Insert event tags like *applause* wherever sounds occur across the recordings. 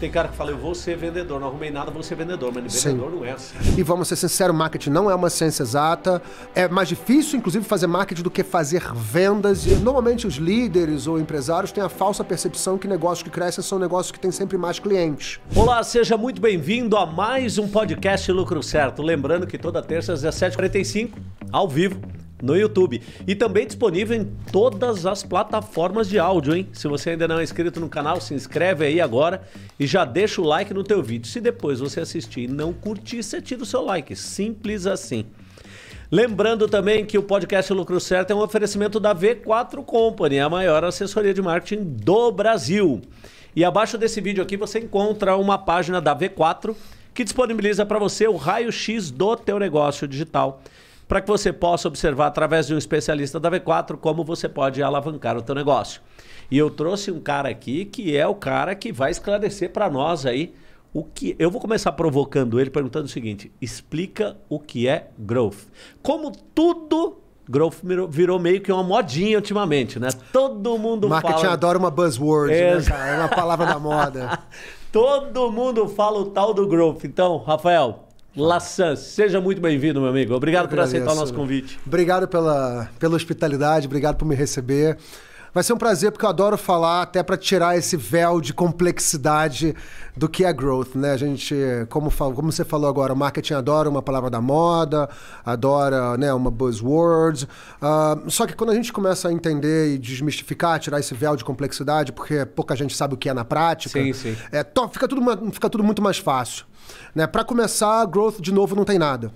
Tem cara que fala, eu vou ser vendedor, não arrumei nada, vou ser vendedor, mas vendedor Sim. não é assim. E vamos ser sinceros, marketing não é uma ciência exata. É mais difícil, inclusive, fazer marketing do que fazer vendas. E normalmente os líderes ou empresários têm a falsa percepção que negócios que crescem são negócios que têm sempre mais clientes. Olá, seja muito bem-vindo a mais um podcast Lucro Certo. Lembrando que toda terça às 17h45, ao vivo, no YouTube. E também disponível em todas as plataformas de áudio, hein? Se você ainda não é inscrito no canal, se inscreve aí agora e já deixa o like no teu vídeo. Se depois você assistir e não curtir, você tira o seu like. Simples assim. Lembrando também que o podcast Lucro Certo é um oferecimento da V4 Company, a maior assessoria de marketing do Brasil. E abaixo desse vídeo aqui você encontra uma página da V4 que disponibiliza para você o raio-x do teu negócio digital para que você possa observar através de um especialista da V4 como você pode alavancar o teu negócio. E eu trouxe um cara aqui que é o cara que vai esclarecer para nós aí o que eu vou começar provocando ele perguntando o seguinte: explica o que é growth. Como tudo growth virou, meio que uma modinha ultimamente, né? Todo mundo Marketing fala. adora uma buzzword, né, cara? É uma palavra da moda. *laughs* Todo mundo fala o tal do growth. Então, Rafael, Lassan, seja muito bem-vindo, meu amigo. Obrigado por aceitar o nosso né? convite. Obrigado pela, pela hospitalidade, obrigado por me receber. Vai ser um prazer, porque eu adoro falar, até para tirar esse véu de complexidade do que é growth, né? A gente, como, como você falou agora, o marketing adora uma palavra da moda, adora né, uma buzzword. Uh, só que quando a gente começa a entender e desmistificar, tirar esse véu de complexidade, porque pouca gente sabe o que é na prática, sim, sim. É, fica, tudo, fica tudo muito mais fácil. Né? Para começar, growth de novo não tem nada.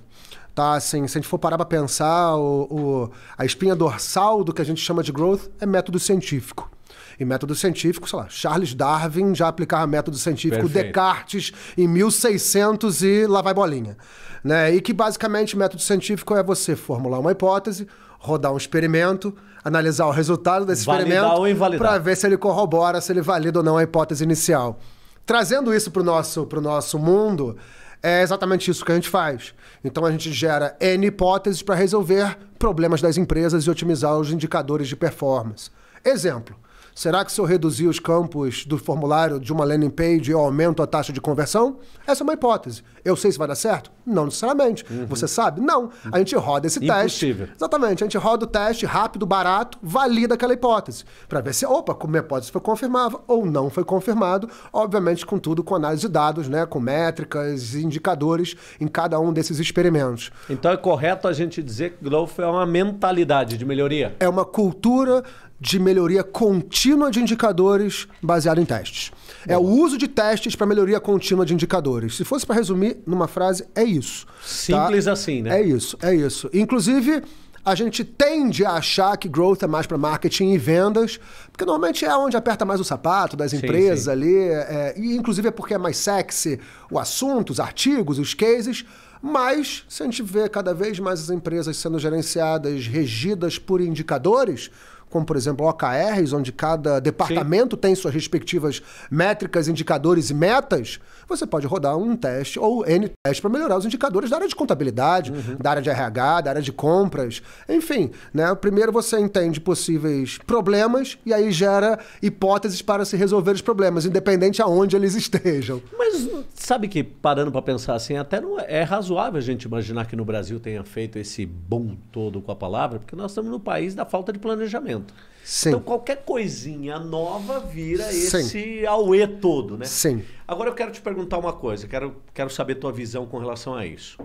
Tá, assim, se a gente for parar para pensar, o, o, a espinha dorsal do que a gente chama de growth é método científico. E método científico, sei lá, Charles Darwin já aplicava método científico, Perfeito. Descartes em 1600 e lá vai bolinha. Né? E que basicamente método científico é você formular uma hipótese, rodar um experimento, analisar o resultado desse Validar experimento para ver se ele corrobora, se ele valida ou não a hipótese inicial. Trazendo isso para o nosso, nosso mundo, é exatamente isso que a gente faz. Então a gente gera N hipóteses para resolver problemas das empresas e otimizar os indicadores de performance. Exemplo: Será que se eu reduzir os campos do formulário de uma landing page, eu aumento a taxa de conversão? Essa é uma hipótese. Eu sei se vai dar certo? Não necessariamente. Uhum. Você sabe? Não. A gente roda esse Impossível. teste. Exatamente. A gente roda o teste rápido, barato, valida aquela hipótese. Para ver se, opa, como a hipótese foi confirmada ou não foi confirmado. Obviamente, com tudo, com análise de dados, né? com métricas e indicadores em cada um desses experimentos. Então é correto a gente dizer que Growth é uma mentalidade de melhoria? É uma cultura de melhoria contínua de indicadores baseado em testes. É Boa. É o uso de testes para melhoria contínua de indicadores. Se fosse para resumir numa frase, é isso. Tá? Simples tá? assim, né? É isso, é isso. Inclusive, a gente tende a achar que growth é mais para marketing e vendas, porque normalmente é onde aperta mais o sapato das sim, empresas sim. ali, é, é, e inclusive é porque é mais sexy o assunto, os artigos, os cases. Mas se a gente vê cada vez mais as empresas sendo gerenciadas, regidas por indicadores, como por exemplo OKRs, onde cada departamento Sim. tem suas respectivas métricas, indicadores e metas, você pode rodar um teste ou N teste para melhorar os indicadores da área de contabilidade, uhum. da área de RH, da área de compras, enfim. Né? Primeiro você entende possíveis problemas e aí gera hipóteses para se resolver os problemas, independente aonde eles *laughs* estejam. Mas sabe que, parando para pensar assim, até não é, é razoável a gente imaginar que no Brasil tenha feito esse boom todo com a palavra, porque nós estamos no país da falta de planejamento. Sim. Então qualquer coisinha nova vira Sim. esse auê todo, né? Sim. Agora eu quero te perguntar uma coisa, quero, quero saber tua visão com relação a isso.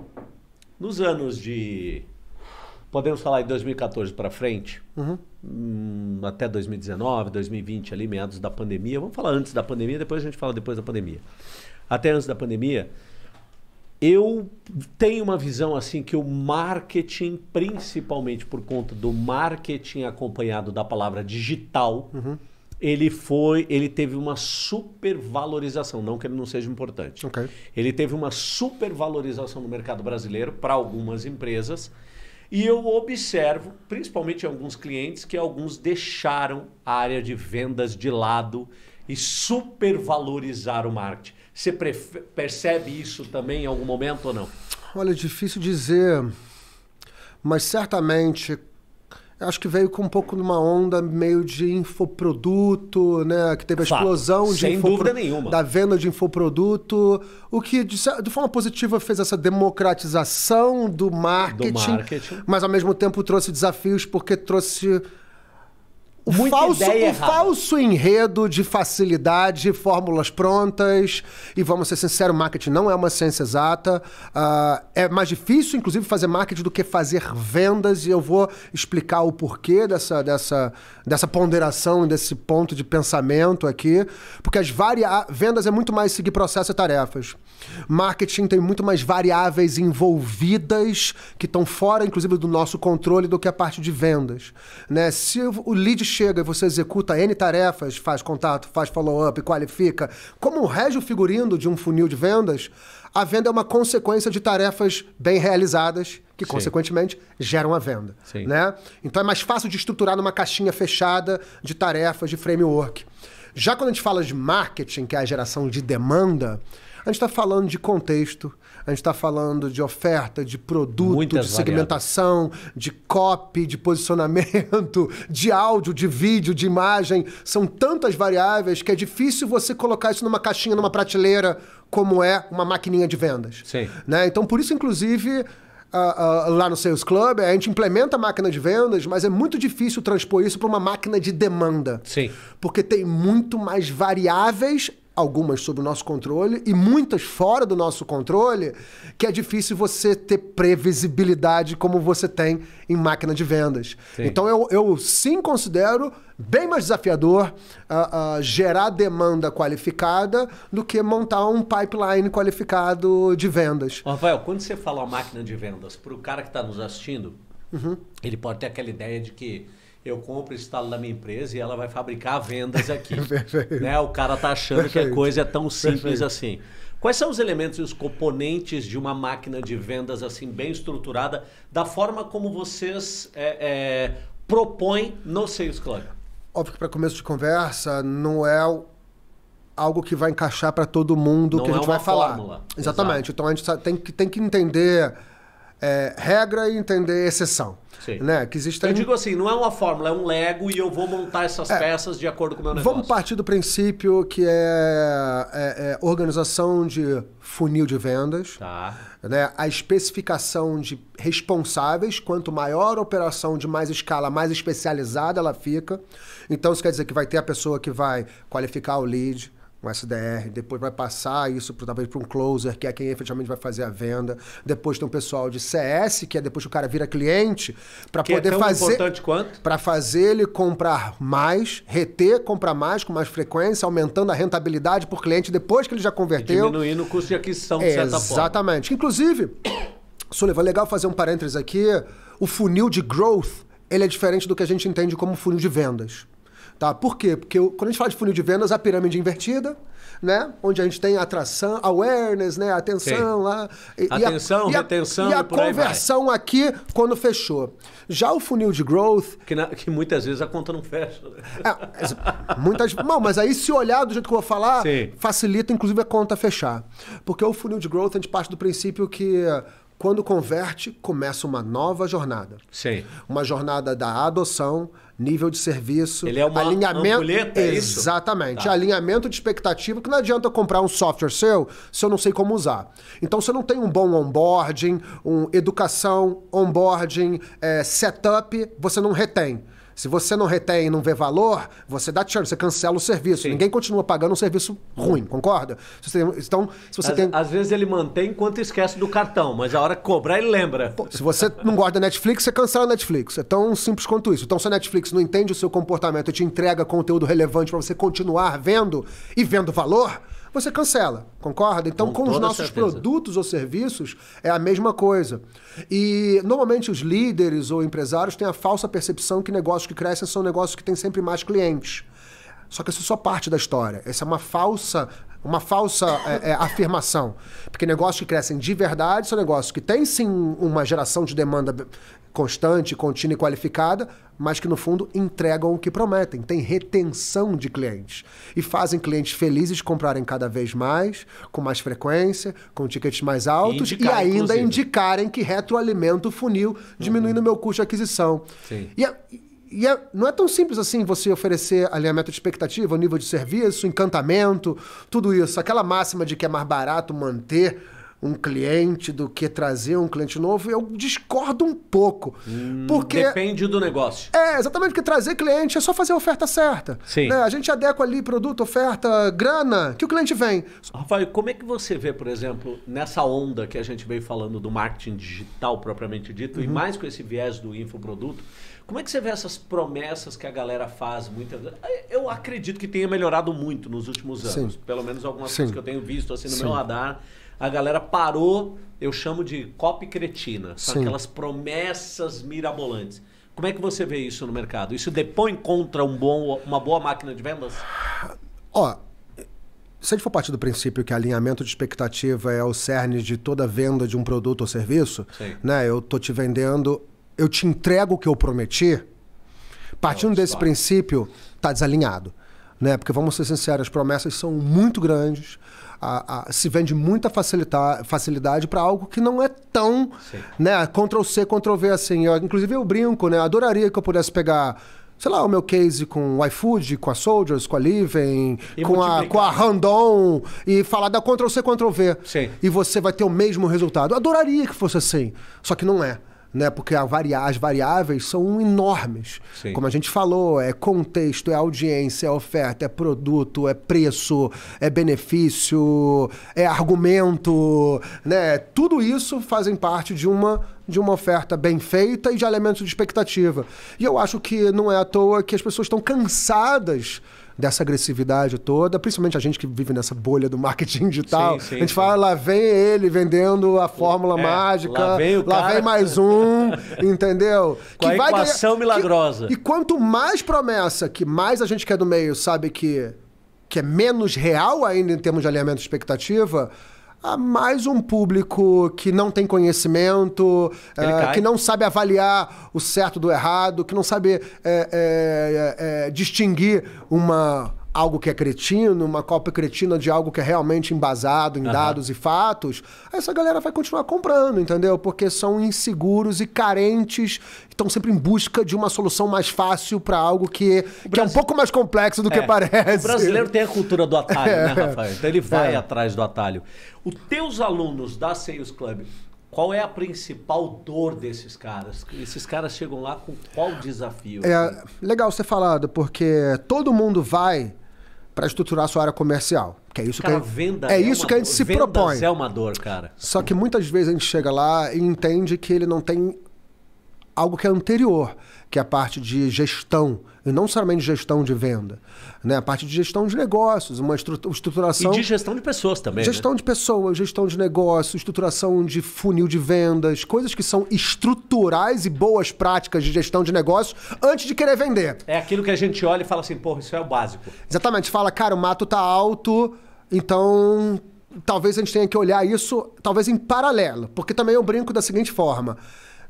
Nos anos de podemos falar de 2014 para frente, uhum. Hum, até 2019, 2020 ali, meados da pandemia. Vamos falar antes da pandemia, depois a gente fala depois da pandemia. Até antes da pandemia, eu tenho uma visão assim que o marketing, principalmente por conta do marketing acompanhado da palavra digital, uhum. ele foi, ele teve uma supervalorização, não que ele não seja importante. Okay. Ele teve uma supervalorização no mercado brasileiro para algumas empresas. E eu observo, principalmente em alguns clientes, que alguns deixaram a área de vendas de lado e supervalorizaram o marketing. Você percebe isso também em algum momento ou não? Olha, é difícil dizer, mas certamente acho que veio com um pouco de uma onda meio de infoproduto, né? Que teve a explosão de sem dúvida nenhuma. da venda de infoproduto, o que de, de, forma positiva fez essa democratização do marketing, do marketing, mas ao mesmo tempo trouxe desafios porque trouxe o Muita falso, o falso enredo de facilidade, fórmulas prontas. E vamos ser sinceros, marketing não é uma ciência exata. Uh, é mais difícil, inclusive, fazer marketing do que fazer vendas. E eu vou explicar o porquê dessa, dessa, dessa ponderação, desse ponto de pensamento aqui, porque as varia... vendas é muito mais seguir processo e tarefas. Marketing tem muito mais variáveis envolvidas que estão fora, inclusive, do nosso controle do que a parte de vendas. Né? Se o lead chega e você executa N tarefas, faz contato, faz follow-up, qualifica, como rege o figurino de um funil de vendas, a venda é uma consequência de tarefas bem realizadas, que Sim. consequentemente geram a venda. Né? Então é mais fácil de estruturar numa caixinha fechada de tarefas, de framework. Já quando a gente fala de marketing, que é a geração de demanda, a gente está falando de contexto, a gente está falando de oferta, de produto, Muitas de segmentação, de copy, de posicionamento, *laughs* de áudio, de vídeo, de imagem. São tantas variáveis que é difícil você colocar isso numa caixinha, numa prateleira como é uma maquininha de vendas. Sim. Né? Então, por isso, inclusive, uh, uh, lá no Sales Club, a gente implementa a máquina de vendas, mas é muito difícil transpor isso para uma máquina de demanda. Sim. Porque tem muito mais variáveis algumas sob o nosso controle e muitas fora do nosso controle, que é difícil você ter previsibilidade como você tem em máquina de vendas. Sim. Então eu, eu sim considero bem mais desafiador uh, uh, gerar demanda qualificada do que montar um pipeline qualificado de vendas. Rafael, quando você fala máquina de vendas, para o cara que está nos assistindo, uhum. ele pode ter aquela ideia de que eu compro, instalo na minha empresa e ela vai fabricar vendas aqui. *laughs* né? O cara tá achando Perfeito. que a coisa é tão simples Perfeito. assim. Quais são os elementos e os componentes de uma máquina de vendas assim bem estruturada, da forma como vocês é, é, propõem no Sales Club? Óbvio que para começo de conversa não é algo que vai encaixar para todo mundo não que a é gente vai fórmula. falar. Exatamente. Exato. Então a gente tem que, tem que entender é, regra e entender exceção. Sim. Né? Que existe Eu digo assim, não é uma fórmula, é um Lego e eu vou montar essas é, peças de acordo com o meu negócio. Vamos partir do princípio que é, é, é organização de funil de vendas, tá. né? a especificação de responsáveis, quanto maior a operação de mais escala, mais especializada ela fica. Então isso quer dizer que vai ter a pessoa que vai qualificar o lead, um SDR, depois vai passar isso pro, talvez para um closer, que é quem efetivamente vai fazer a venda. Depois tem um pessoal de CS, que é depois que o cara vira cliente, para é poder é tão fazer. importante quanto? Para fazer ele comprar mais, reter, comprar mais, com mais frequência, aumentando a rentabilidade por cliente depois que ele já converteu. E diminuindo o custo de aquisição, de certa forma. Exatamente. Inclusive, *coughs* Sullivan, legal fazer um parênteses aqui: o funil de growth ele é diferente do que a gente entende como funil de vendas. Tá? Por quê? Porque quando a gente fala de funil de vendas, a pirâmide invertida, né? Onde a gente tem atração, awareness, né? Atenção Sim. lá. E, Atenção, e a, retenção. E a, e a conversão aqui quando fechou. Já o funil de growth. Que, na, que muitas vezes a conta não fecha. Né? É, muitas. não, mas aí se olhar do jeito que eu vou falar, Sim. facilita inclusive a conta fechar. Porque o funil de growth, a gente parte do princípio que quando converte, começa uma nova jornada. Sim. Uma jornada da adoção, nível de serviço. Ele é uma alinhamento, ampuleta, é isso? Exatamente. Tá. Alinhamento de expectativa, que não adianta comprar um software seu se eu não sei como usar. Então, se eu não tenho um bom onboarding, um educação, onboarding, é, setup, você não retém. Se você não retém e não vê valor, você dá churn, você cancela o serviço. Sim. Ninguém continua pagando um serviço ruim, concorda? Você, então, se você às, tem... às vezes ele mantém enquanto esquece do cartão, mas a hora que cobrar ele lembra. se você não gosta da Netflix, você cancela a Netflix. É tão simples quanto isso. Então, se a Netflix não entende o seu comportamento e te entrega conteúdo relevante para você continuar vendo e vendo valor, você cancela, concorda? Então, com, com os nossos certeza. produtos ou serviços, é a mesma coisa. E normalmente os líderes ou empresários têm a falsa percepção que negócios que crescem são negócios que têm sempre mais clientes. Só que essa é só parte da história. Essa é uma falsa uma falsa é, é, afirmação. Porque negócios que crescem de verdade são negócios que têm sim uma geração de demanda constante, contínua e qualificada, mas que no fundo entregam o que prometem, têm retenção de clientes e fazem clientes felizes comprarem cada vez mais, com mais frequência, com tickets mais altos e, indicar, e ainda inclusive. indicarem que retroalimento o funil, diminuindo uhum. meu custo de aquisição. Sim. E, e é, não é tão simples assim você oferecer alinhamento de expectativa, nível de serviço, encantamento, tudo isso. Aquela máxima de que é mais barato manter um cliente do que trazer um cliente novo, eu discordo um pouco. Hum, porque depende do negócio. É, exatamente, porque trazer cliente é só fazer a oferta certa. Sim. Né? A gente adequa ali produto, oferta, grana, que o cliente vem. Rafael, como é que você vê, por exemplo, nessa onda que a gente veio falando do marketing digital propriamente dito, uhum. e mais com esse viés do infoproduto, como é que você vê essas promessas que a galera faz muitas eh, Eu acredito que tenha melhorado muito nos últimos anos. Sim. Pelo menos algumas Sim. coisas que eu tenho visto assim no Sim. meu radar. A galera parou, eu chamo de copy cretina. São aquelas promessas mirabolantes. Como é que você vê isso no mercado? Isso depõe contra um bom, uma boa máquina de vendas? Ó, se a gente for partir do princípio que alinhamento de expectativa é o cerne de toda venda de um produto ou serviço, Sim. né? Eu tô te vendendo eu te entrego o que eu prometi, partindo desse princípio, tá desalinhado. Né? Porque vamos ser sinceros, as promessas são muito grandes. A, a, se vende muita facilidade para algo que não é tão Sim. né, Ctrl C, Ctrl V assim. Eu, inclusive eu brinco, né? Adoraria que eu pudesse pegar, sei lá, o meu case com o iFood, com a Soldiers, com a Living, com a, com a Randon e falar da Ctrl C, Ctrl V. Sim. E você vai ter o mesmo resultado. Adoraria que fosse assim, só que não é né? Porque as variáveis são enormes. Sim. Como a gente falou, é contexto, é audiência, é oferta, é produto, é preço, é benefício, é argumento, né? Tudo isso fazem parte de uma de uma oferta bem feita e de elementos de expectativa. E eu acho que não é à toa que as pessoas estão cansadas dessa agressividade toda, principalmente a gente que vive nessa bolha do marketing *laughs* digital. Sim, sim, a gente sim. fala, lá vem ele vendendo a fórmula é, mágica, lá vem, o lá cara... vem mais um, *laughs* entendeu? Com que a vai equação ganhar... milagrosa. Que... E quanto mais promessa, que mais a gente quer é do meio sabe que, que é menos real ainda em termos de alinhamento de expectativa, a mais um público que não tem conhecimento, é, que não sabe avaliar o certo do errado, que não sabe é, distinguir uma algo que é cretino, uma cópia cretina de algo que é realmente embasado em uhum. dados e fatos, essa galera vai continuar comprando, entendeu? Porque são inseguros e carentes, estão sempre em busca de uma solução mais fácil para algo que, Brasil... que é um pouco mais complexo do é. que parece. O brasileiro tem a cultura do atalho, né, *laughs* é. né, Rafael? Então ele vai é. atrás do atalho. Os teus alunos da Sales Club, qual é a principal dor desses caras? Esses caras chegam lá com qual desafio? É legal ser falado, porque todo mundo vai para estruturar a sua área comercial. Que é isso cara, que a, venda é, é isso que a gente dor. se Vendas propõe. é uma dor, cara. Só que muitas vezes a gente chega lá e entende que ele não tem algo que é anterior, que é a parte de gestão, e não somente gestão de venda, né? a parte de gestão de negócios, uma estruturação. E de gestão de pessoas também. Né? Gestão né? de pessoas, gestão de negócios, estruturação de funil de vendas, coisas que são estruturais e boas práticas de gestão de negócios antes de querer vender. É aquilo que a gente olha e fala assim, porra, isso é o básico. Exatamente, fala, cara, o mato tá alto, então talvez a gente tenha que olhar isso, talvez em paralelo, porque também eu brinco da seguinte forma.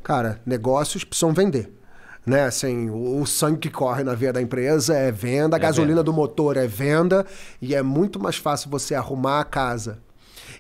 Cara, negócios precisam vender. Né, assim, o, o sangue que corre na veia da empresa é venda, a é gasolina venda. do motor é venda, e é muito mais fácil você arrumar a casa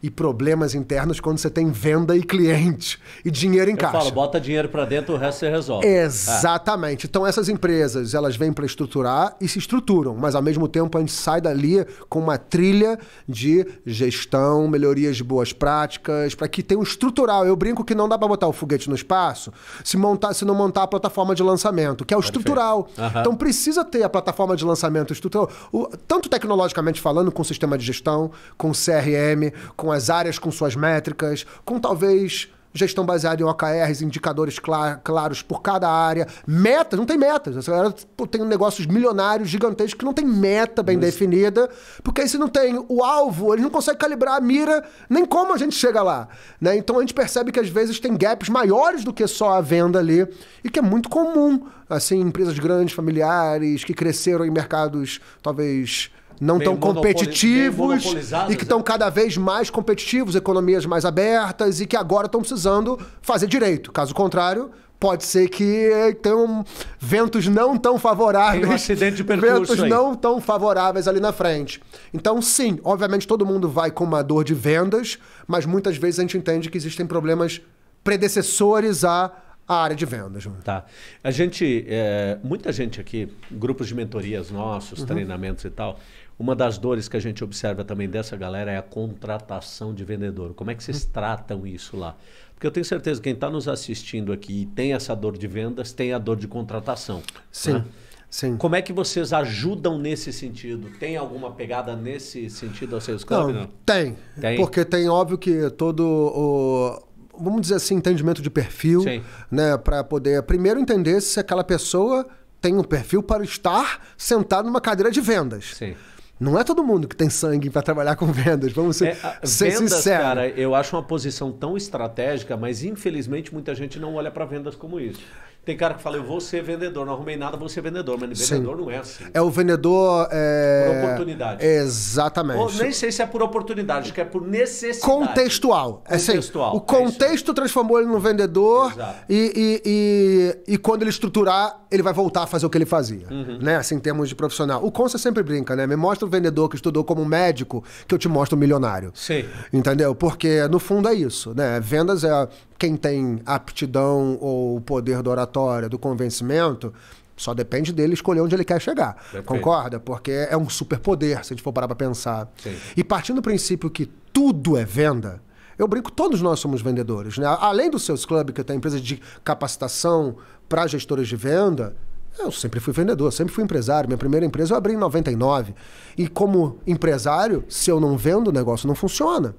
e problemas internos quando você tem venda e cliente e dinheiro em Eu caixa. falo, bota dinheiro para dentro, o resto você resolve. É. Exatamente. Então essas empresas, elas vêm para estruturar e se estruturam, mas ao mesmo tempo a gente sai dali com uma trilha de gestão, melhorias de boas práticas, para que tenha um estrutural. Eu brinco que não dá para botar o foguete no espaço se montar, se não montar a plataforma de lançamento, que é o Perfeito. estrutural. Uhum. Então precisa ter a plataforma de lançamento estrutural, o, tanto tecnologicamente falando, com sistema de gestão, com CRM, com com as áreas, com suas métricas, com talvez gestão baseada em OKRs, indicadores clar, claros por cada área, metas, não tem metas. Essa galera tem negócios milionários gigantescos que não tem meta bem definida, porque aí se não tem o alvo, Ele não consegue calibrar a mira, nem como a gente chega lá. Né? Então a gente percebe que às vezes tem gaps maiores do que só a venda ali, e que é muito comum assim, empresas grandes, familiares, que cresceram em mercados talvez não tão competitivos e que estão né? cada vez mais competitivos, economias mais abertas e que agora estão precisando fazer direito. Caso contrário, pode ser que tenham então, ventos não tão favoráveis. Tem um acidente de percurso Ventos aí. não tão favoráveis ali na frente. Então, sim, obviamente todo mundo vai com uma dor de vendas, mas muitas vezes a gente entende que existem problemas predecessores a a área de vendas. Tá. A gente, é, muita gente aqui, grupos de mentorias nossos, uhum. treinamentos e tal, uma das dores que a gente observa também dessa galera é a contratação de vendedor. Como é que vocês uhum. tratam isso lá? Porque eu tenho certeza que quem está nos assistindo aqui e tem essa dor de vendas, tem a dor de contratação. Sim. Né? Sim. Como é que vocês ajudam nesse sentido? Tem alguma pegada nesse sentido a seus clubes? Não, não? Tem, tem, Porque tem, óbvio, que todo o, vamos dizer assim, entendimento de perfil, Sim. né? Para poder primeiro entender se aquela pessoa tem um perfil para estar sentado numa cadeira de vendas. Sim. Não é todo mundo que tem sangue para trabalhar com vendas, vamos ser, é, ser vendas, sinceros. Cara, eu acho uma posição tão estratégica, mas infelizmente muita gente não olha para vendas como isso. Tem cara que fala, eu vou ser vendedor, não arrumei nada, vou ser vendedor, mas vendedor Sim. não é assim. É o vendedor. É... Por oportunidade. Exatamente. Ou, nem sei se é por oportunidade, acho que é por necessidade. Contextual. É assim, Contextual. Assim, o é contexto é transformou ele no vendedor e, e, e, e, quando ele estruturar, ele vai voltar a fazer o que ele fazia. Uhum. Né? Assim, em termos de profissional. O Consa sempre brinca, né? Me mostra o vendedor que estudou como médico, que eu te mostro o milionário. Sim. Entendeu? Porque no fundo é isso, né? Vendas é quem tem aptidão ou o poder da oratória, do convencimento, só depende dele escolher onde ele quer chegar. Concorda? Porque é um superpoder, se a gente for parar para pensar. Sim. E partindo do princípio que tudo é venda, eu brinco, todos nós somos vendedores. Né? Além do Seus Club, que tem empresa de capacitação para gestores de venda, eu sempre fui vendedor, sempre fui empresário. Minha primeira empresa eu abri em 99. E como empresário, se eu não vendo, o negócio não funciona.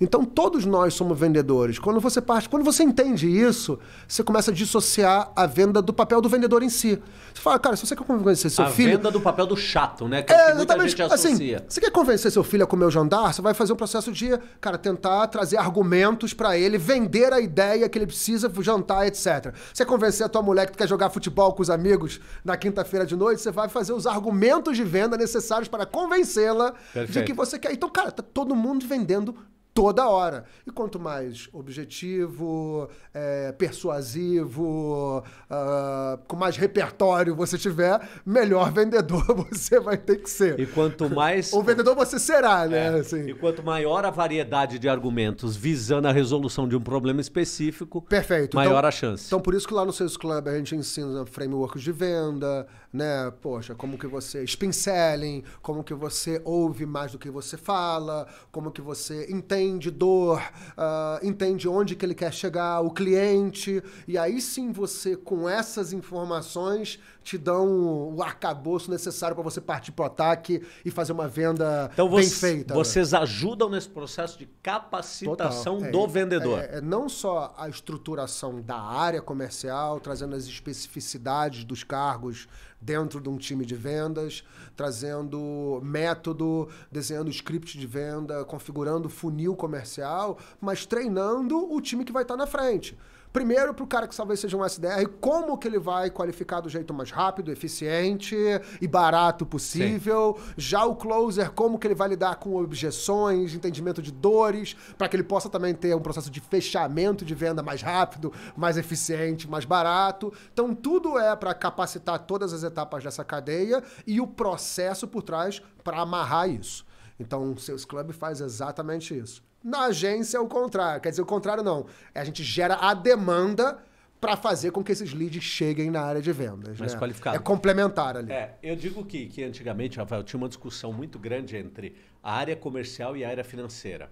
Então todos nós somos vendedores. Quando você parte, quando você entende isso, você começa a dissociar a venda do papel do vendedor em si. Você fala, cara, se você quer convencer seu a filho. A venda do papel do chato, né? Que é, que é, exatamente. Muita gente assim, associa. Assim, você quer convencer seu filho a comer o jantar, você vai fazer um processo de, cara, tentar trazer argumentos para ele, vender a ideia que ele precisa jantar, etc. Você convencer a tua mulher que quer jogar futebol com os amigos na quinta-feira de noite, você vai fazer os argumentos de venda necessários para convencê-la de que você quer. Então, cara, tá todo mundo vendendo toda hora. E quanto mais objetivo, é, persuasivo, uh, com mais repertório você tiver, melhor *laughs* vendedor *laughs* você vai ter que ser. E quanto mais. *laughs* o vendedor você será, né? É. Assim. E quanto maior a variedade de argumentos visando a resolução de um problema específico, Perfeito. maior então, a chance. Então, por isso que lá no Sales Club a gente ensina frameworks de venda, né? Poxa, como que você spincelling, como que você ouve mais do que você fala, como que você entende dor, uh, entende onde que ele quer chegar, o cliente, e aí sim você, com essas informações, te dão o arcabouço necessário para você partir para o ataque e fazer uma venda então, bem você, feita. Né? Vocês ajudam nesse processo de capacitação do é, vendedor. É, é, não só a estruturação da área comercial, trazendo as especificidades dos cargos dentro de um time de vendas, trazendo método, desenhando script de venda, configurando funil comercial, mas treinando o time que vai estar na frente. Primeiro, para o cara que talvez seja um SDR, como que ele vai qualificar do jeito mais rápido, eficiente e barato possível. Sim. Já o closer, como que ele vai lidar com objeções, entendimento de dores, para que ele possa também ter um processo de fechamento de venda mais rápido, mais eficiente, mais barato. Então, tudo é para capacitar todas as etapas dessa cadeia e o processo por trás para amarrar isso. Então, o Sales Club faz exatamente isso. Na agência é o contrário. Quer dizer, o contrário não. A gente gera a demanda para fazer com que esses leads cheguem na área de vendas. Mais né? qualificado. É complementar ali. É, eu digo que, que antigamente, Rafael, tinha uma discussão muito grande entre a área comercial e a área financeira.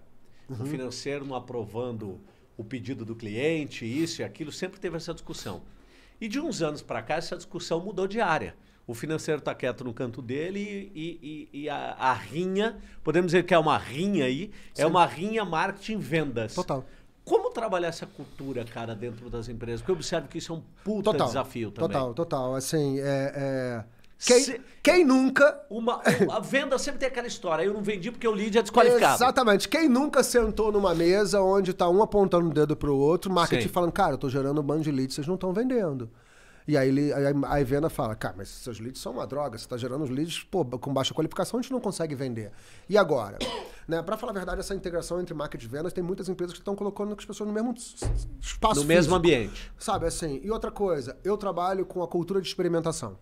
Uhum. O financeiro não aprovando o pedido do cliente, isso e aquilo, sempre teve essa discussão. E de uns anos para cá, essa discussão mudou de área o financeiro está quieto no canto dele e, e, e a, a, rinha, podemos dizer que é uma rinha aí, é Sim. é uma rinha marketing-vendas. Total. Como trabalhar essa cultura, cara, dentro das empresas? Porque eu observo que isso é um puta total, desafio também. Total, total. Assim, é... é... Quem, Se, quem, nunca. Uma, *laughs* a venda sempre tem aquela história. Eu não vendi porque o lead é desqualificado. Exatamente. Quem nunca sentou numa mesa onde está um apontando o dedo para o outro, marketing Sim. falando, cara, eu estou gerando um bando de leads, vocês não estão vendendo. E aí, ele, a Ivena fala, cara, mas seus leads são uma droga, você está gerando os leads pô, com baixa qualificação, a gente não consegue vender. E agora? *coughs* né? Para falar a verdade, essa integração entre marketing e vendas, tem muitas empresas que estão colocando as pessoas no mesmo espaço No físico, mesmo ambiente. Sabe, assim, e outra coisa, eu trabalho com a cultura de experimentação,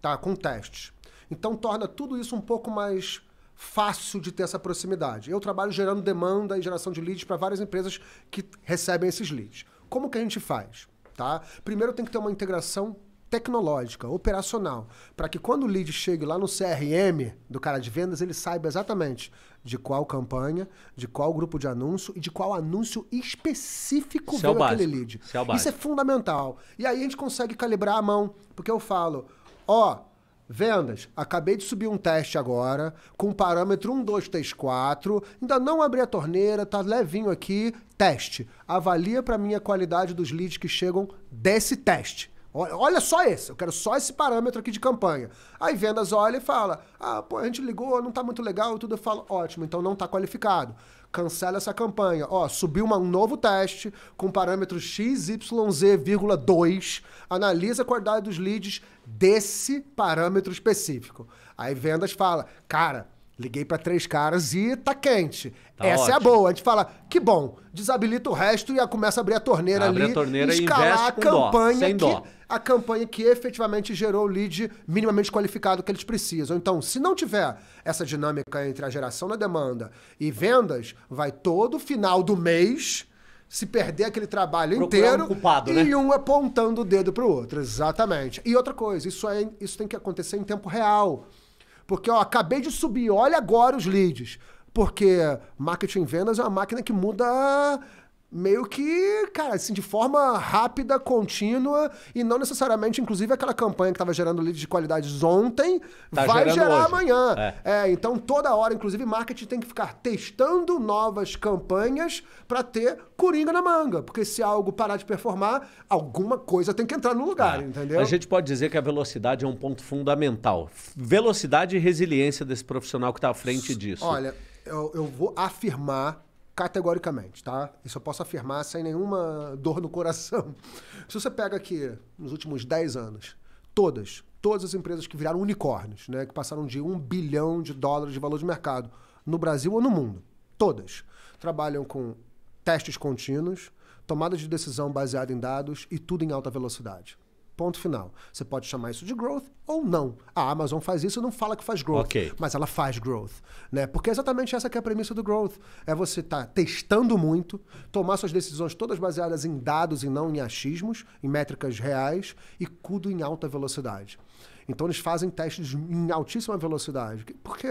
tá? Com testes. Então torna tudo isso um pouco mais fácil de ter essa proximidade. Eu trabalho gerando demanda e geração de leads para várias empresas que recebem esses leads. Como que a gente faz? Tá? Primeiro tem que ter uma integração tecnológica, operacional, para que quando o lead chegue lá no CRM do cara de vendas, ele saiba exatamente de qual campanha, de qual grupo de anúncio e de qual anúncio específico é veio é aquele lead. Isso é, Isso é fundamental. E aí a gente consegue calibrar a mão, porque eu falo, ó, Vendas, acabei de subir um teste agora, com parâmetro 1, 2, 3, 4, ainda não abri a torneira, tá levinho aqui, teste. Avalia para mim a qualidade dos leads que chegam desse teste. Olha só esse, eu quero só esse parâmetro aqui de campanha. Aí vendas olha e fala: ah, pô, a gente ligou, não tá muito legal, tudo. Eu falo: ótimo, então não tá qualificado cancela essa campanha. Ó, subiu uma, um novo teste com parâmetro XYZ,2, analisa a qualidade dos leads desse parâmetro específico. Aí vendas fala, cara, Liguei para três caras e tá quente. Tá Essa ótimo. é a boa. A gente fala, que bom, desabilita o resto e começa a abrir a torneira Abre ali. A torneira e escalar a campanha dó, que, a campanha que efetivamente gerou o lead minimamente qualificado que eles precisam. Então, se não tiver essa dinâmica entre a geração da demanda e vendas, vai todo final do mês se perder aquele trabalho inteiro um culpado, e né? um apontando o dedo para o outro. Exatamente. E outra coisa, isso, é, isso tem que acontecer em tempo real. Porque, ó, acabei de subir, olha agora os leads. Porque marketing vendas é uma máquina que muda meio que, cara, assim, de forma rápida, contínua, e não necessariamente, inclusive, aquela campanha que estava gerando leads de qualidades ontem, tá vai gerar hoje. amanhã. É. é. então, toda hora, inclusive, marketing tem que ficar testando novas campanhas para ter coringa na manga, porque se algo parar de performar, alguma coisa tem que entrar no lugar, é. entendeu? A gente pode dizer que a velocidade é um ponto fundamental. Velocidade e resiliência desse profissional que está à frente disso. Olha, eu, eu vou afirmar categoricamente, tá? Isso eu posso afirmar sem nenhuma dor no coração. *laughs* Se você pega aqui, nos últimos 10 anos, todas, todas as empresas que viraram unicórnios, né, que passaram de 1 bilhão de dólares de valor de mercado, no Brasil ou no mundo, todas, trabalham com testes contínuos, tomada de decisão baseada em dados e tudo em alta velocidade. Ponto final. Você pode chamar isso de growth ou não. A Amazon faz isso e não fala que faz growth, okay. mas ela faz growth. Né? Porque é exatamente essa que é a premissa do growth. É você estar tá testando muito, tomar suas decisões todas baseadas em dados e não em achismos, em métricas reais e tudo em alta velocidade. Então eles fazem testes em altíssima velocidade, porque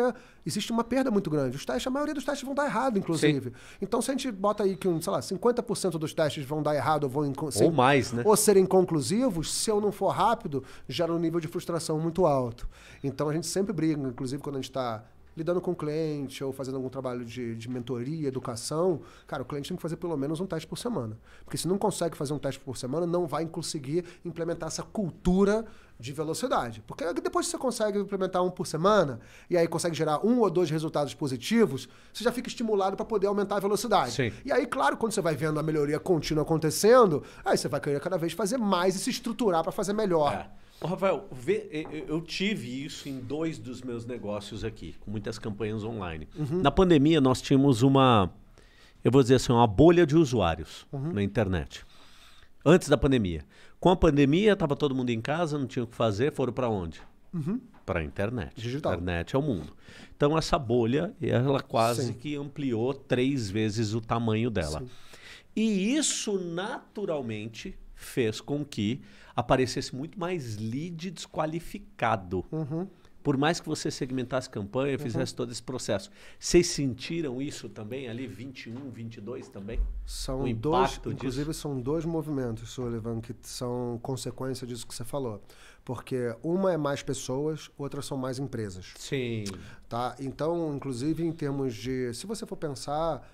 existe uma perda muito grande. Os testes, a maioria dos testes vão dar errado, inclusive. Sim. Então se a gente bota aí que, sei lá, 50% dos testes vão dar errado ou vão... Ou mais, né? Ou serem conclusivos, se eu eu não for rápido, gera um nível de frustração muito alto. Então a gente sempre briga, inclusive quando a gente está lidando com o cliente ou fazendo algum trabalho de, de mentoria, educação, cara, o cliente tem que fazer pelo menos um teste por semana. Porque se não consegue fazer um teste por semana, não vai conseguir implementar essa cultura de velocidade. Porque depois que você consegue implementar um por semana, e aí consegue gerar um ou dois resultados positivos, você já fica estimulado para poder aumentar a velocidade. Sim. E aí, claro, quando você vai vendo a melhoria contínua acontecendo, aí você vai querer cada vez fazer mais e se estruturar para fazer melhor. É. Rafael, vê, eu tive isso em dois dos meus negócios aqui, com muitas campanhas online. Uhum. Na pandemia, nós tínhamos uma, eu vou dizer assim, uma bolha de usuários uhum. na internet. Antes da pandemia. Com a pandemia, estava todo mundo em casa, não tinha o que fazer, foram para onde? Uhum. Para a internet. Digital. Internet é o mundo. Então, essa bolha, ela quase Sim. que ampliou três vezes o tamanho dela. Sim. E isso, naturalmente, fez com que aparecesse muito mais lead desqualificado. Uhum. Por mais que você segmentasse campanha, uhum. fizesse uhum. todo esse processo. Vocês sentiram isso também ali, 21, 22 também? São o dois, inclusive disso? são dois movimentos, Sullivan, que são consequência disso que você falou. Porque uma é mais pessoas, outra são mais empresas. Sim. Tá? Então, inclusive em termos de, se você for pensar,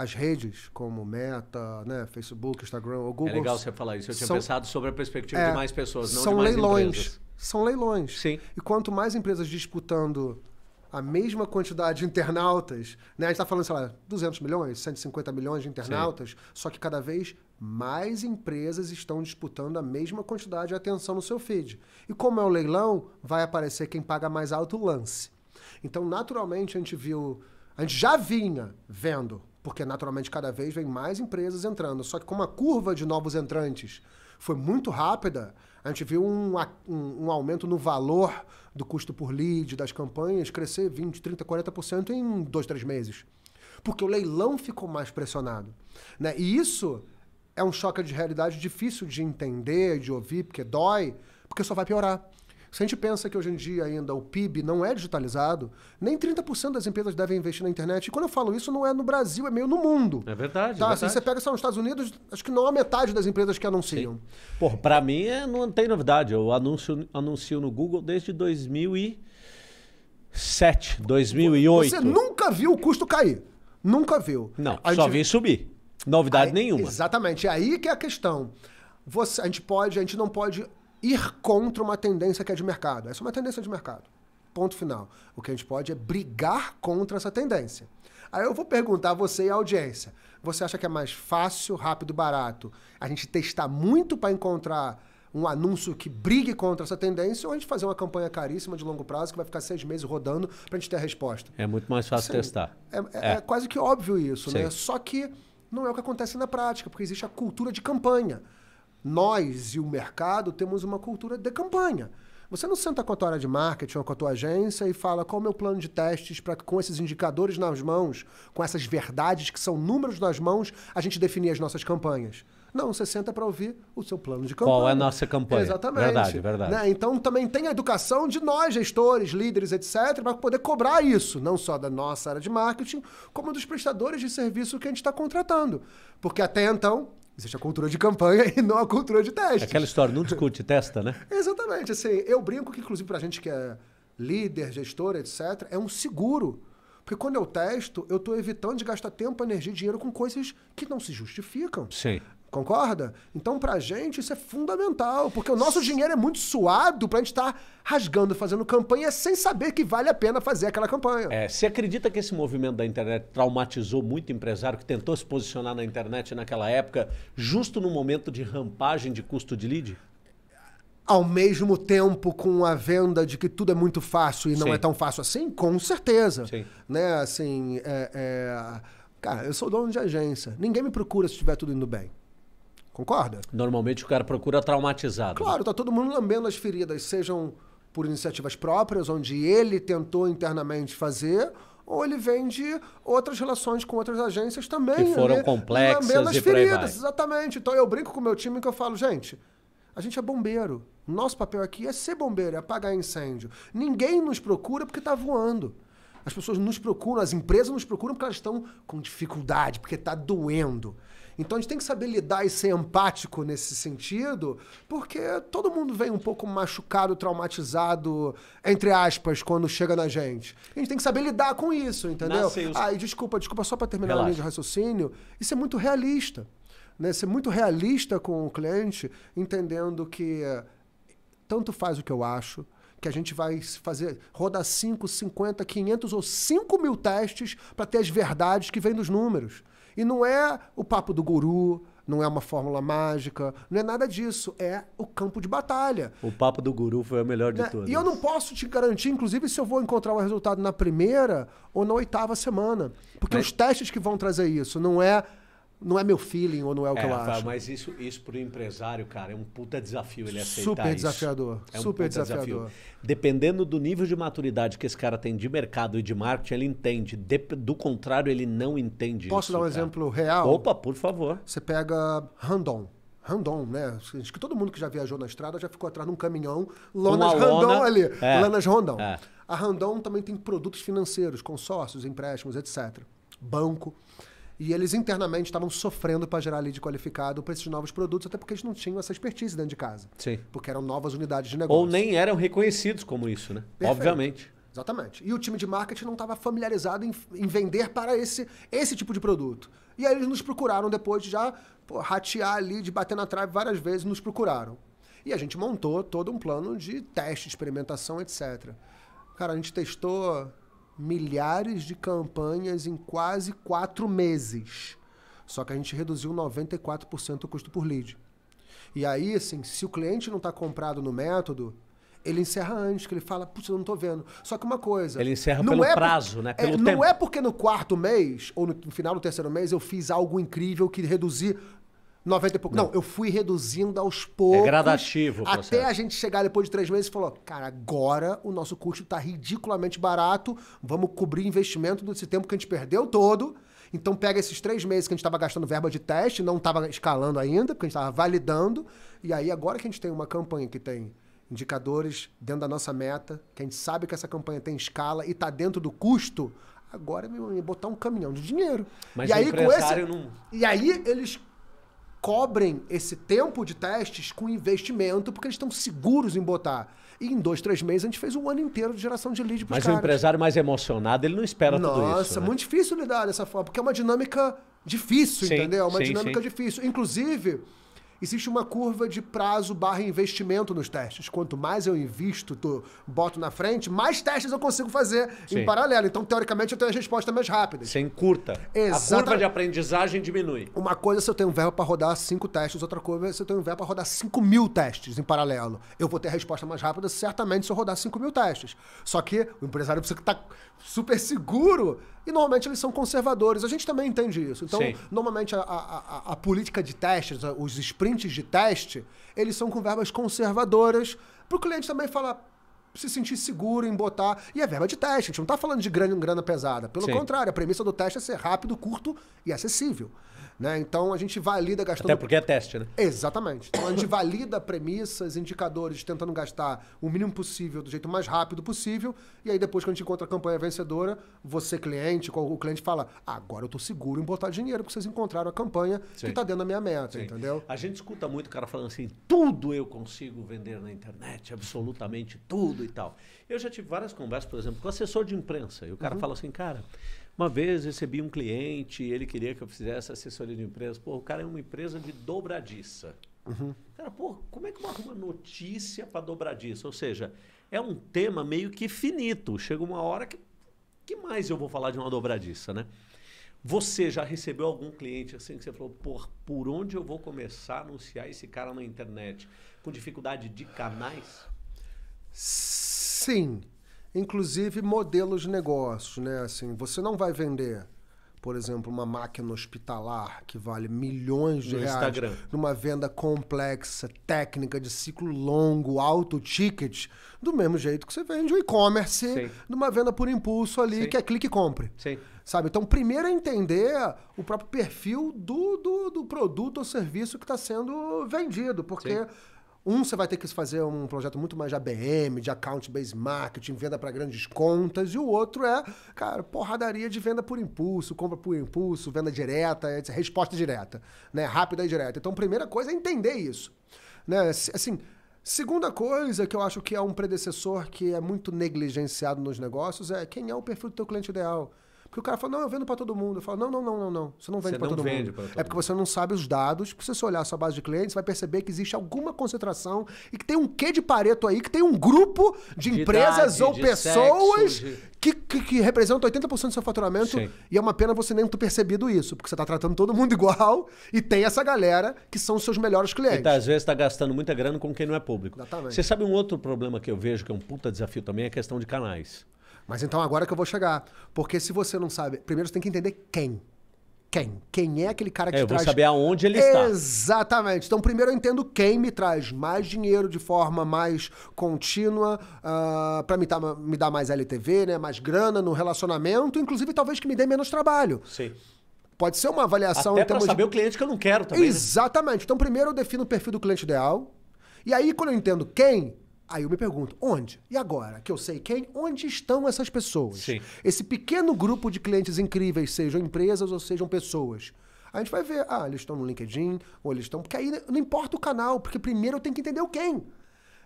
as redes como Meta, né, Facebook, Instagram, ou Google. É legal você falar isso. Eu tinha são, pensado sobre a perspectiva é, de mais pessoas, não são de mais leilões, empresas. São leilões. Sim. E quanto mais empresas disputando a mesma quantidade de internautas, né? A gente está falando, sei lá, 200 milhões, 150 milhões de internautas, Sim. só que cada vez mais empresas estão disputando a mesma quantidade de atenção no seu feed. E como é o um leilão, vai aparecer quem paga mais alto o lance. Então, naturalmente, a gente viu, a gente já vinha vendo porque naturalmente cada vez vem mais empresas entrando. Só que como a curva de novos entrantes foi muito rápida, a gente viu um, um, um aumento no valor do custo por lead, das campanhas, crescer 20, 30, 40% em dois, três meses. Porque o leilão ficou mais pressionado. Né? E isso é um choque de realidade difícil de entender, de ouvir, porque dói, porque só vai piorar. Se a gente pensa que hoje em dia ainda o PIB não é digitalizado, nem 30% das empresas devem investir na internet. E quando eu falo isso, não é no Brasil, é meio no mundo. É verdade. Tá? É assim, verdade. Se você pega só nos Estados Unidos, acho que não há metade das empresas que anunciam. Sim. Porra, para mim é, não tem novidade. Eu anuncio, anuncio no Google desde 2007, 2008. Você nunca viu o custo cair. Nunca viu. Não, a só gente... vi subir. Novidade aí, nenhuma. Exatamente. É aí que é a questão. Você, a gente pode, a gente não pode ir contra uma tendência que é de mercado. Essa é uma tendência de mercado. Ponto final. O que a gente pode é brigar contra essa tendência. Aí eu vou perguntar a você e a audiência: você acha que é mais fácil, rápido, barato a gente testar muito para encontrar um anúncio que brigue contra essa tendência ou a gente fazer uma campanha caríssima de longo prazo que vai ficar seis meses rodando para a gente ter a resposta? É muito mais fácil testar. É, é, é. é, quase que óbvio isso, né? Sim. né? Só que não é o que acontece na prática, porque existe a cultura de campanha nós e o mercado temos uma cultura de campanha. Você não senta com a tua área de marketing ou com a tua agência e fala qual é o meu plano de testes para com esses indicadores nas mãos, com essas verdades que são números nas mãos, a gente definir as nossas campanhas. Não, você senta para ouvir o seu plano de campanha. Qual é a nossa campanha? Exatamente. Verdade, verdade. Né? Então também tem a educação de nós, gestores, líderes, etc., para poder cobrar isso, não só da nossa área de marketing, como dos prestadores de serviço que a gente está contratando. Porque até então, Existe a cultura de campanha *laughs* e não a cultura de teste. Aquela história, não discute, testa, né? *laughs* Exatamente. Assim, eu brinco que, inclusive, para a gente que é líder, gestor, etc., é um seguro. Porque quando eu testo, eu estou evitando de gastar tempo, energia e dinheiro com coisas que não se justificam. Sim. Concorda? Então, pra gente, isso é fundamental, porque o nosso dinheiro é muito suado pra gente estar tá rasgando, fazendo campanha sem saber que vale a pena fazer aquela campanha. É, você acredita que esse movimento da internet traumatizou muito empresário que tentou se posicionar na internet naquela época, justo no momento de rampagem de custo de lead? ao mesmo tempo com a venda de que tudo é muito fácil e não Sim. é tão fácil assim? Com certeza. Sim. Né? Assim, é, é... Cara, eu sou dono de agência. Ninguém me procura se estiver tudo indo bem. Concorda? Normalmente o cara procura traumatizado. Claro, tá todo mundo lambendo as feridas, sejam por iniciativas próprias, onde ele tentou internamente fazer, ou ele vem de outras relações com outras agências também. Que foram ele, complexas e feridas, exatamente. Então eu brinco com o meu time que eu falo, gente, a gente é bombeiro. Nosso papel aqui é ser bombeiro, é apagar incêndio. Ninguém nos procura porque está voando. As pessoas nos procuram, as empresas nos procuram porque elas estão com dificuldade, porque está doendo. Então a gente tem que saber lidar e ser empático nesse sentido, porque todo mundo vem um pouco machucado, traumatizado, entre aspas, quando chega na gente. A gente tem que saber lidar com isso, entendeu? Nasceu. Ah, e desculpa, desculpa, só para terminar o a linha de raciocínio, isso é muito realista. Né? Ser é muito realista com o cliente, entendendo que tanto faz o que eu acho, que a gente vai fazer, rodar 5, 50, 500 ou 5 mil testes para ter as verdades que vêm dos números. E não é o papo do guru, não é uma fórmula mágica, não é nada disso. É o campo de batalha. O papo do guru foi o melhor de né? todos. E eu não posso te garantir, inclusive, se eu vou encontrar o resultado na primeira ou na oitava semana. Porque Mas... os testes que vão trazer isso não é não é meu feeling ou não é o que é, eu acho. Mas isso, isso para o empresário, cara, é um puta desafio ele aceitar super desafiador, É um super desafiador. Desafio. Dependendo do nível de maturidade que esse cara tem de mercado e de marketing, ele entende. De, do contrário, ele não entende Posso isso, dar um cara. exemplo real? Opa, por favor. Você pega Randon. Randon, né? Acho que todo mundo que já viajou na estrada já ficou atrás de um caminhão. Lonas Randon lona, ali. É, Lonas Randon. É. A Randon também tem produtos financeiros, consórcios, empréstimos, etc. Banco. E eles internamente estavam sofrendo para gerar lead qualificado para esses novos produtos, até porque eles não tinham essa expertise dentro de casa. Sim. Porque eram novas unidades de negócio. Ou nem eram reconhecidos como isso, né? Perfeito. Obviamente. Exatamente. E o time de marketing não estava familiarizado em, em, vender para esse, esse tipo de produto. E aí eles nos procuraram depois de já pô, ratear ali, de bater na trave várias vezes, nos procuraram. E a gente montou todo um plano de teste, experimentação, etc. Cara, a gente testou milhares de campanhas em quase quatro meses. Só que a gente reduziu 94% o custo por lead. E aí, assim, se o cliente não está comprado no método, ele encerra antes, que ele fala, putz, eu não estou vendo. Só que uma coisa. Ele encerra pelo é prazo, por, né? É, pelo é, não é porque no quarto mês, ou no, no final do terceiro mês, eu fiz algo incrível que reduzi 90 e pouco. Não. não. eu fui reduzindo aos é poucos. É gradativo, Até a gente chegar depois de três meses e falou: cara, agora o nosso custo está ridiculamente barato, vamos cobrir investimento desse tempo que a gente perdeu todo. Então pega esses três meses que a gente estava gastando verba de teste, não estava escalando ainda, porque a gente estava validando. E aí, agora que a gente tem uma campanha que tem indicadores dentro da nossa meta, que a gente sabe que essa campanha tem escala e está dentro do custo, agora é botar um caminhão de dinheiro. Mas e aí, com esse, não... E aí eles cobrem esse tempo de testes com investimento, porque eles estão seguros em botar. E em dois, três meses, a gente fez um ano inteiro de geração de lead para Mas o empresário mais emocionado, ele não espera Nossa, tudo isso. Nossa, né? muito difícil lidar dessa forma, porque é uma dinâmica difícil, sim, entendeu? É uma sim, dinâmica sim. difícil. Inclusive, existe uma curva de prazo barra investimento nos testes. Quanto mais eu invisto, boto na frente, mais testes eu consigo fazer Sim. em paralelo. Então, teoricamente, eu tenho a resposta mais rápida. Você encurta. Exatamente. A curva de aprendizagem diminui. Uma coisa se eu tenho um verbo para rodar cinco testes, outra coisa é se eu tenho um verbo para rodar 5 mil testes em paralelo. Eu vou ter a resposta mais rápida, certamente, se eu rodar 5 mil testes. Só que o empresário precisa estar tá super seguro e normalmente eles são conservadores. A gente também entende isso. Então, Sim. normalmente a, a, a, política de testes, os sprints de teste, eles são com verbas conservadoras, para o cliente também falar, se sentir seguro em botar. E é verba de teste, a gente não está falando de grana, grana pesada. Pelo Sim. contrário, a premissa do teste é ser rápido, curto e acessível. Né? Então a gente valida gastando. Até porque é teste, né? Exatamente. Então a gente valida premissas, indicadores, tentando gastar o mínimo possível, do jeito mais rápido possível. E aí depois que a gente encontra a campanha vencedora, você, cliente, o cliente fala: ah, agora eu tô seguro em botar dinheiro, porque vocês encontraram a campanha Sim. que tá dentro da minha meta, Sim. entendeu? A gente escuta muito o cara falando assim: tudo eu consigo vender na internet, absolutamente tudo e tal. Eu já tive várias conversas, por exemplo, com assessor de imprensa, e o cara uhum. fala assim, cara. Uma vez recebi um cliente, ele queria que eu fizesse assessoria de empresa. Pô, o cara é uma empresa de dobradiça. Uhum. Cara, pô, como é que uma, uma notícia para dobradiça? Ou seja, é um tema meio que finito. Chega uma hora que que mais eu vou falar de uma dobradiça, né? Você já recebeu algum cliente assim que você falou, pô, por onde eu vou começar a anunciar esse cara na internet? Com dificuldade de canais? Sim inclusive modelos de negócios, né? Assim, você não vai vender, por exemplo, uma máquina hospitalar que vale milhões de no reais Instagram. numa venda complexa, técnica, de ciclo longo, alto ticket, do mesmo jeito que você vende o e-commerce numa venda por impulso ali, Sim. que é clique e compre. Sim. Sabe? Então, primeiro é entender o próprio perfil do, do, do produto ou serviço que está sendo vendido, porque... Sim um, você vai ter que fazer um projeto muito mais de ABM, de account-based marketing, venda para grandes contas. E o outro é, cara, porradaria de venda por impulso, compra por impulso, venda direta, resposta direta, né? Rápida e direta. Então, primeira coisa é entender isso. Né? Assim, segunda coisa que eu acho que é um predecessor que é muito negligenciado nos negócios é quem é o perfil do teu cliente ideal. Porque o cara fala, não, eu vendo para todo mundo. Eu falo, não, não, não, não, não. Você não vende para todo vende mundo. Todo é porque mundo. você não sabe os dados. Porque se você olhar a sua base de clientes, vai perceber que existe alguma concentração e que tem um quê de pareto aí, que tem um grupo de, de empresas idade, ou de pessoas sexo, de... Que, que, que, representam 80% do seu faturamento. Sim. E é uma pena você nem ter percebido isso, porque você está tratando todo mundo *laughs* igual e tem essa galera que são os seus melhores clientes. E tá, às vezes está gastando muita grana com quem não é público. Exatamente. Você sabe um outro problema que eu vejo, que é um puta desafio também, é a questão de canais. Mas então agora que eu vou chegar. Porque se você não sabe, primeiro você tem que entender quem. Quem? Quem é aquele cara que é, eu traz... Eu vou saber aonde ele Exatamente. está. Exatamente. Então, primeiro eu entendo quem me traz mais dinheiro de forma mais contínua, uh, ah, para me, tá, me dar mais LTV, né? mais grana no relacionamento, inclusive talvez que me dê menos trabalho. Sim. Pode ser uma avaliação... Até para saber de... o cliente que eu não quero também. Né? Exatamente. Né? Então, primeiro eu defino o perfil do cliente ideal. E aí, quando eu entendo quem, Aí eu me pergunto, onde? E agora? Que eu sei quem? Onde estão essas pessoas? Sim. Esse pequeno grupo de clientes incríveis, sejam empresas ou sejam pessoas. A gente vai ver, ah, eles estão no LinkedIn, ou eles estão. Porque aí não importa o canal, porque primeiro eu tenho que entender o quem.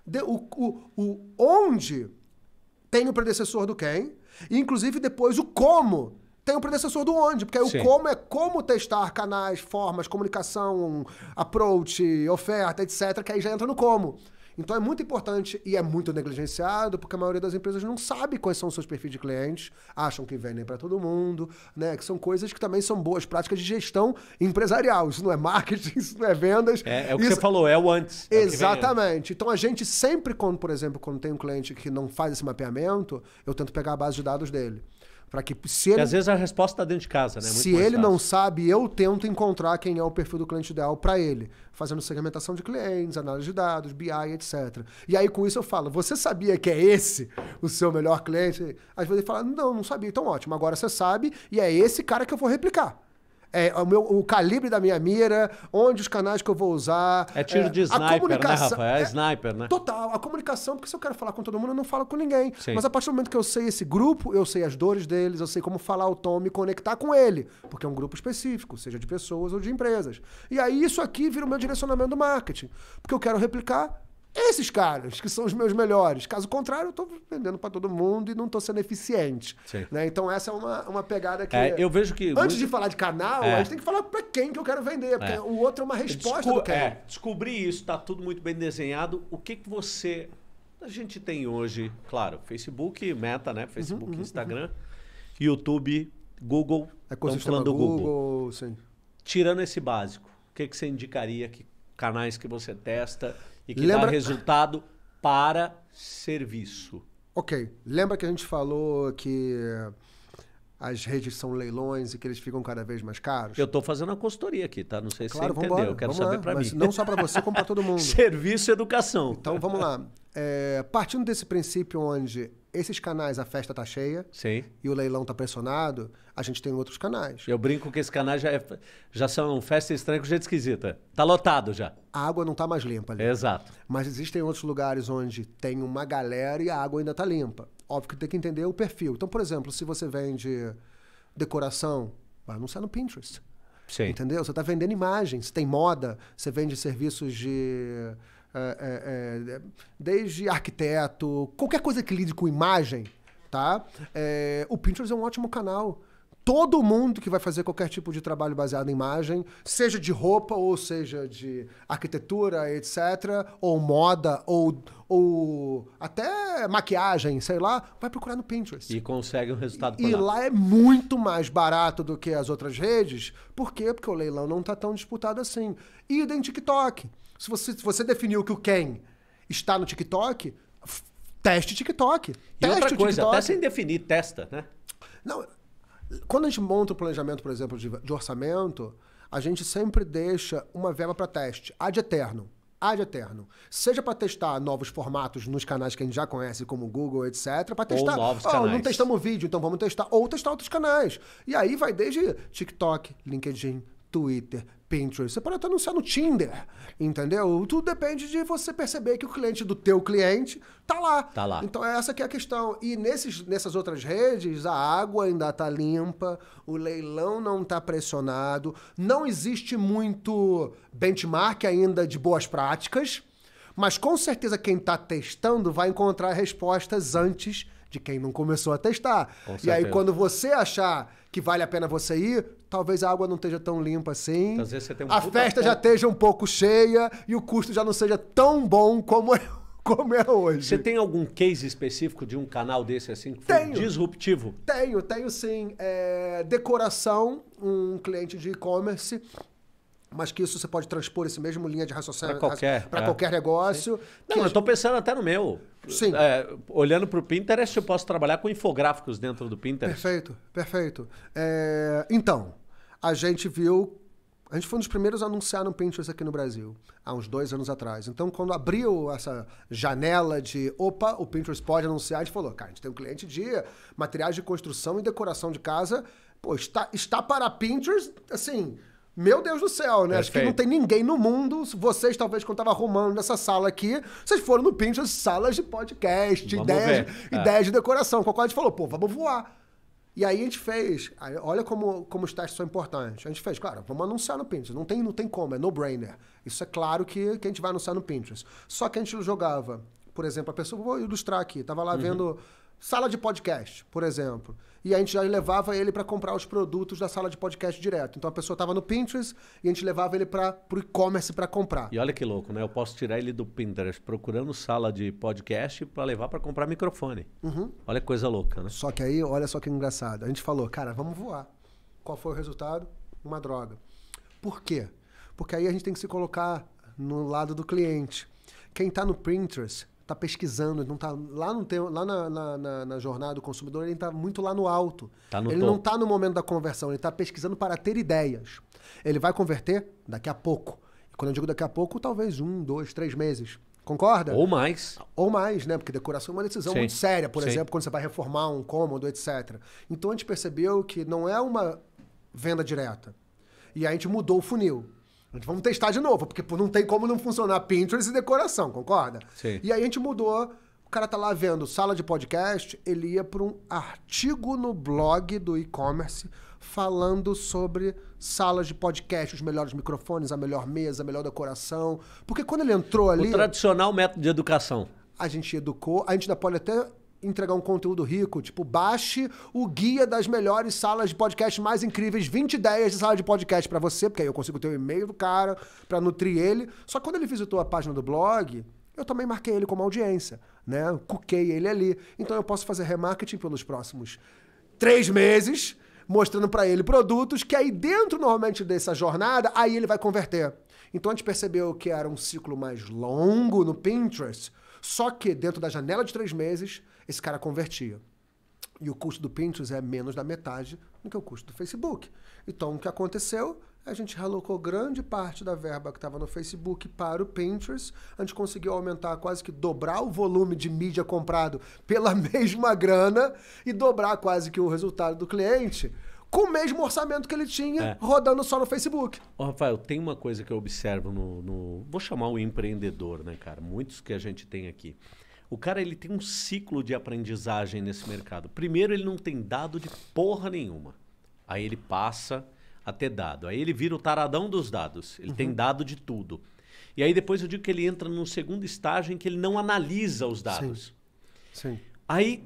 De, o, o, o onde tem o predecessor do quem, e inclusive depois o como tem o predecessor do onde, porque Sim. o como é como testar canais, formas, comunicação, approach, oferta, etc., que aí já entra no como. Então é muito importante e é muito negligenciado, porque a maioria das empresas não sabe quais são os seus perfis de clientes, acham que vendem para todo mundo, né? Que são coisas que também são boas práticas de gestão empresarial. Isso não é marketing, *laughs* isso não é vendas. É, é o que isso... você falou, é o antes. É Exatamente. O então a gente sempre, quando, por exemplo, quando tem um cliente que não faz esse mapeamento, eu tento pegar a base de dados dele. Para que se ele, Porque às vezes a resposta está dentro de casa, né? É muito se ele fácil. não sabe, eu tento encontrar quem é o perfil do cliente ideal para ele, fazendo segmentação de clientes, análise de dados, BI, etc. E aí com isso eu falo: "Você sabia que é esse o seu melhor cliente?" Às vezes ele fala: "Não, não sabia". Então ótimo, agora você sabe e é esse cara que eu vou replicar é, o, meu, o calibre da minha mira, onde os canais que eu vou usar. É tiro é, de sniper, né, Rafa? É, é, sniper, né? Total. A comunicação, porque se eu quero falar com todo mundo, eu não falo com ninguém. Sim. Mas a partir do momento que eu sei esse grupo, eu sei as dores deles, eu sei como falar o tom, me conectar com ele. Porque é um grupo específico, seja de pessoas ou de empresas. E aí isso aqui vira o meu direcionamento do marketing. Porque eu quero replicar esses caras, que são os meus melhores. Caso contrário, eu estou vendendo para todo mundo e não estou sendo eficiente. Né? Então, essa é uma, uma pegada que. É, eu vejo que. Antes de falar de canal, é. a gente tem que falar para quem que eu quero vender, porque é. o outro é uma resposta Desco... do é. Descobri isso, está tudo muito bem desenhado. O que, que você. A gente tem hoje, claro, Facebook, Meta, né? Uhum, Facebook, uhum, Instagram, uhum. YouTube, Google. Estamos falando do Google. Google sim. Tirando esse básico, o que, que você indicaria? Que canais que você testa? e que Lembra... dá resultado para serviço. Ok. Lembra que a gente falou que as redes são leilões e que eles ficam cada vez mais caros? Eu estou fazendo a consultoria aqui, tá? Não sei claro, se você entendeu. Embora, eu quero saber para mim. não só para você, como para todo *laughs* mundo. Serviço e educação. Então, vamos lá. É, partindo desse princípio onde esses canais a festa tá cheia Sim. e o leilão tá pressionado, a gente tem outros canais. Eu brinco que esses canais já, é, já são festa estranha com jeito esquisita. Tá lotado já. A água não tá mais limpa ali. Exato. Mas existem outros lugares onde tem uma galera e a água ainda tá limpa óbvio que tem que entender o perfil. Então, por exemplo, se você vende decoração, vai anunciar no Pinterest. Sim. Entendeu? Você está vendendo imagens, tem moda, você vende serviços de. É, é, é, desde arquiteto, qualquer coisa que lide com imagem, tá? É, o Pinterest é um ótimo canal todo mundo que vai fazer qualquer tipo de trabalho baseado em imagem, seja de roupa ou seja de arquitetura, etc., ou moda, ou, ou até maquiagem, sei lá, vai procurar no Pinterest. E consegue um resultado por E lá. lá é muito mais barato do que as outras redes. Por quê? Porque o leilão não está tão disputado assim. E em TikTok. Se você, se você definiu que o Ken está no TikTok, teste TikTok. E outra coisa, TikTok. até sem definir, testa, né? Não, quando a gente monta o um planejamento, por exemplo, de, de, orçamento, a gente sempre deixa uma verba para teste, ad eterno. de eterno. Seja para testar novos formatos nos canais que a gente já conhece, como Google, etc. Para testar. Ou novos oh, canais. não testamos vídeo, então vamos testar. Ou testar outros canais. E aí vai desde TikTok, LinkedIn, Twitter, Pinterest, você pode até anunciar no Tinder, entendeu? Tudo depende de você perceber que o cliente do teu cliente tá lá. Tá lá. Então essa que é a questão. E nesses, nessas outras redes, a água ainda tá limpa, o leilão não tá pressionado, não existe muito benchmark ainda de boas práticas, mas com certeza quem está testando vai encontrar respostas antes de quem não começou a testar. E aí, quando você achar que vale a pena você ir, talvez a água não esteja tão limpa assim. Então, às vezes você tem um a festa já esteja um pouco cheia e o custo já não seja tão bom como é, *laughs* como é hoje. Você tem algum case específico de um canal desse assim que foi tenho, disruptivo? Tenho, tenho sim. É, decoração, um cliente de e-commerce mas que isso você pode transpor esse mesmo linha de raciocínio para qualquer, é. qualquer negócio. Não, eu estou pensando até no meu. Sim. É, olhando para o Pinterest, eu posso trabalhar com infográficos dentro do Pinterest. Perfeito, perfeito. É, então, a gente viu. A gente foi um dos primeiros a anunciar no Pinterest aqui no Brasil, há uns dois anos atrás. Então, quando abriu essa janela de opa, o Pinterest pode anunciar, a gente falou, cara, a gente tem um cliente de materiais de construção e decoração de casa. Pô, está, está para Pinterest, assim, meu Deus do céu, né? Perfeito. Acho que não tem ninguém no mundo. Vocês, talvez, quando estavam arrumando nessa sala aqui, vocês foram no Pinterest, salas de podcast, ideias, é. ideias é. de decoração. Com a qual a gente falou, pô, vamos voar. E aí a gente fez, olha como, como os testes são importantes. A gente fez, claro, vamos anunciar no Pinterest. Não tem, não tem como, é no-brainer. Isso é claro que, que a gente vai anunciar no Pinterest. Só que a gente jogava, por exemplo, a pessoa, vou ilustrar aqui, estava lá uhum. vendo sala de podcast, por exemplo e a gente já levava ele para comprar os produtos da sala de podcast direto. Então a pessoa estava no Pinterest e a gente levava ele para o e-commerce para comprar. E olha que louco, né? Eu posso tirar ele do Pinterest procurando sala de podcast para levar para comprar microfone. Uhum. Olha que coisa louca, né? Só que aí, olha só que engraçado. A gente falou, cara, vamos voar. Qual foi o resultado? Uma droga. Por quê? Porque aí a gente tem que se colocar no lado do cliente. Quem está no Pinterest está pesquisando, não tá lá no lá na, na, na, na, jornada do consumidor, ele está muito lá no alto. Tá no ele topo. não está no momento da conversão, ele está pesquisando para ter ideias. Ele vai converter daqui a pouco. E quando eu digo daqui a pouco, talvez um, dois, três meses. Concorda? Ou mais. Ou mais, né? Porque decoração é uma decisão Sim. muito séria, por Sim. exemplo, quando você vai reformar um cômodo, etc. Então a gente percebeu que não é uma venda direta. E a gente mudou o funil. Vamos testar de novo, porque não tem como não funcionar Pinterest e decoração, concorda? Sim. E aí a gente mudou. O cara tá lá vendo sala de podcast, ele ia para um artigo no blog do e-commerce falando sobre salas de podcast, os melhores microfones, a melhor mesa, a melhor decoração. Porque quando ele entrou ali. O tradicional método de educação. A gente educou, a gente ainda pode até entregar um conteúdo rico, tipo, baixe o guia das melhores salas de podcast mais incríveis, 20 ideias de sala de podcast para você, porque aí eu consigo ter o um e-mail do cara para nutrir ele. Só que quando ele visitou a página do blog, eu também marquei ele como audiência, né? Cuquei ele ali. Então eu posso fazer remarketing pelos próximos três meses, mostrando para ele produtos que aí dentro normalmente dessa jornada, aí ele vai converter. Então a gente percebeu que era um ciclo mais longo no Pinterest, só que dentro da janela de três meses, esse cara convertia. E o custo do Pinterest é menos da metade do que o custo do Facebook. Então, o que aconteceu? A gente realocou grande parte da verba que estava no Facebook para o Pinterest. A gente conseguiu aumentar, quase que dobrar o volume de mídia comprado pela *laughs* mesma grana e dobrar quase que o resultado do cliente com o mesmo orçamento que ele tinha é. rodando só no Facebook. Ô, Rafael, tem uma coisa que eu observo no, no. Vou chamar o empreendedor, né, cara? Muitos que a gente tem aqui. O cara ele tem um ciclo de aprendizagem nesse mercado. Primeiro ele não tem dado de porra nenhuma. Aí ele passa a ter dado. Aí ele vira o taradão dos dados. Ele uhum. tem dado de tudo. E aí depois eu digo que ele entra num segundo estágio em que ele não analisa os dados. Sim. Sim. Aí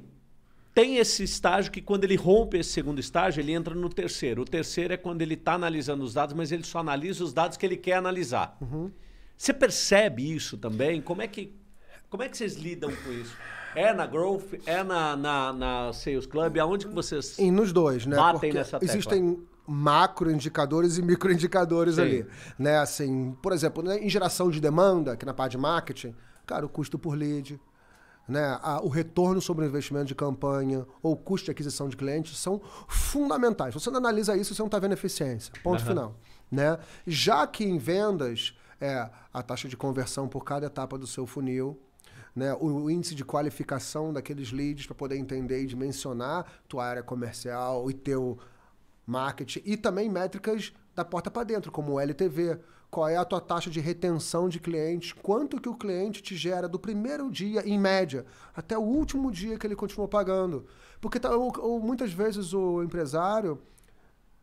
tem esse estágio que quando ele rompe esse segundo estágio, ele entra no terceiro. O terceiro é quando ele está analisando os dados, mas ele só analisa os dados que ele quer analisar. Uhum. Você percebe isso também? Como é que como é que vocês lidam com isso? É na Growth, é na, na, na Sales Club? Aonde que vocês e nos dois, né? batem Porque nessa tecla? Existem macroindicadores e microindicadores ali. Né? Assim, por exemplo, né, em geração de demanda, que na parte de marketing, cara, o custo por lead, né, a, o retorno sobre o investimento de campanha ou o custo de aquisição de clientes são fundamentais. Você não analisa isso, você não está vendo eficiência. Ponto uhum. final. Né? Já que em vendas, é a taxa de conversão por cada etapa do seu funil, né, o índice de qualificação daqueles leads para poder entender e dimensionar tua área comercial e teu marketing e também métricas da porta para dentro, como o LTV, qual é a tua taxa de retenção de clientes, quanto que o cliente te gera do primeiro dia, em média, até o último dia que ele continua pagando. Porque tá, ou, ou muitas vezes o empresário,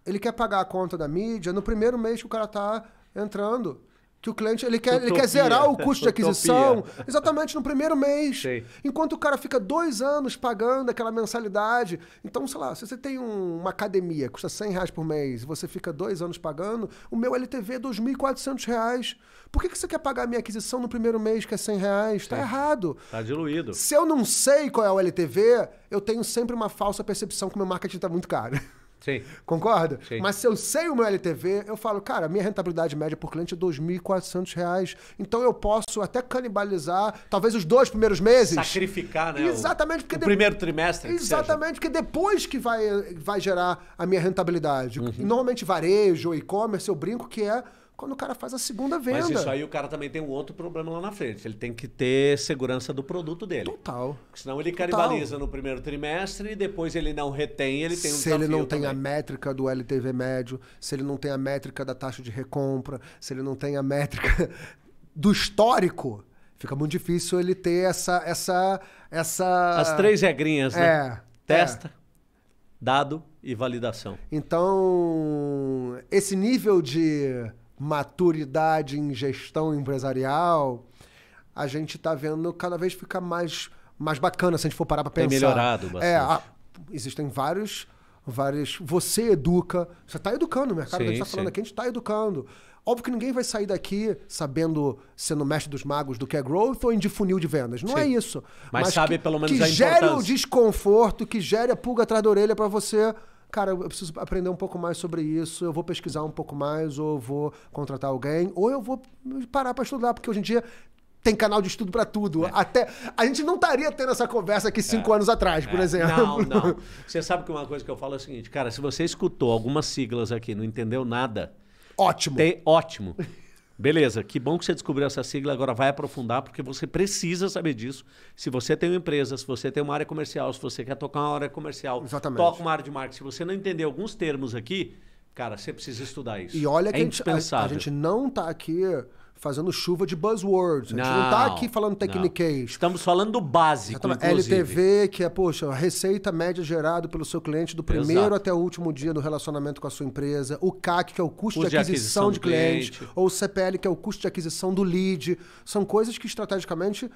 ele quer pagar a conta da mídia no primeiro mês que o cara está entrando. Que o cliente ele quer, ele quer zerar o custo de aquisição exatamente no primeiro mês. Enquanto o cara fica dois anos pagando aquela mensalidade. Então, sei lá, se você tem um, uma academia, custa 100 reais por mês, e você fica dois anos pagando, o meu LTV é 2.400 reais. Por que, que você quer pagar a minha aquisição no primeiro mês, que é 100 reais? está errado. está diluído. Se eu não sei qual é o LTV, eu tenho sempre uma falsa percepção que o meu marketing está muito caro. *laughs* Sim. concorda Sim. Mas se eu sei o meu LTV, eu falo, cara, minha rentabilidade média por cliente é R$ 2.400. Então eu posso até canibalizar, talvez os dois primeiros meses. Sacrificar, né? Exatamente. O, porque o de... primeiro trimestre. Exatamente, porque depois que vai, vai gerar a minha rentabilidade. Uhum. Normalmente varejo, e-commerce, eu brinco que é quando o cara faz a segunda venda. Mas isso aí o cara também tem um outro problema lá na frente. Ele tem que ter segurança do produto dele. Total. Porque senão ele Total. canibaliza no primeiro trimestre e depois ele não retém, ele tem um Se ele não tem a métrica do LTV médio, se ele não tem a métrica da taxa de recompra, se ele não tem a métrica *laughs* do histórico, fica muito difícil ele ter essa essa essa As três regrinhas, né? é, né? Testa, é. dado e validação. Então, esse nível de maturidade em gestão empresarial, a gente está vendo cada vez ficar mais, mais bacana, se a gente for parar para pensar. Tem melhorado bastante. É, a, existem vários, vários... Você educa, você está educando o mercado, sim, a gente está falando aqui, a gente está educando. Óbvio que ninguém vai sair daqui sabendo, sendo mestre dos magos do que é growth ou de funil de vendas. Não é Sim. é isso. Mas, Mas sabe que, pelo menos que a importância. Que gere o desconforto, que gere a pulga atrás da orelha para você cara, eu preciso aprender um pouco mais sobre isso, eu vou pesquisar um pouco mais, ou vou contratar alguém, ou eu vou parar para estudar, porque hoje em dia tem canal de estudo para tudo. É. Até a gente não estaria tendo essa conversa aqui cinco é. anos atrás, por é. exemplo. Não, não. Você sabe que uma coisa que eu falo é o seguinte, cara, se você escutou algumas siglas aqui, não entendeu nada. Ótimo. Tem, ótimo. Beleza, que bom que você descobriu essa sigla, agora vai aprofundar, porque você precisa saber disso. Se você tem uma empresa, se você tem uma área comercial, se você quer tocar uma área comercial, Exatamente. toca uma área de marketing. Se você não entender alguns termos aqui, cara, você precisa estudar isso. E olha é que a gente, a, a gente não está aqui fazendo chuva de buzzwords. A gente não, tá não tá aqui falando techniquez. Estamos falando do básico, LTV, que é, poxa, a receita média gerada pelo seu cliente do primeiro Exato. até o último dia do relacionamento com a sua empresa. O CAC, que é o custo, de, aquisição de, aquisição de cliente. Ou o CPL, que é o custo de aquisição do lead. São coisas que, estrategicamente,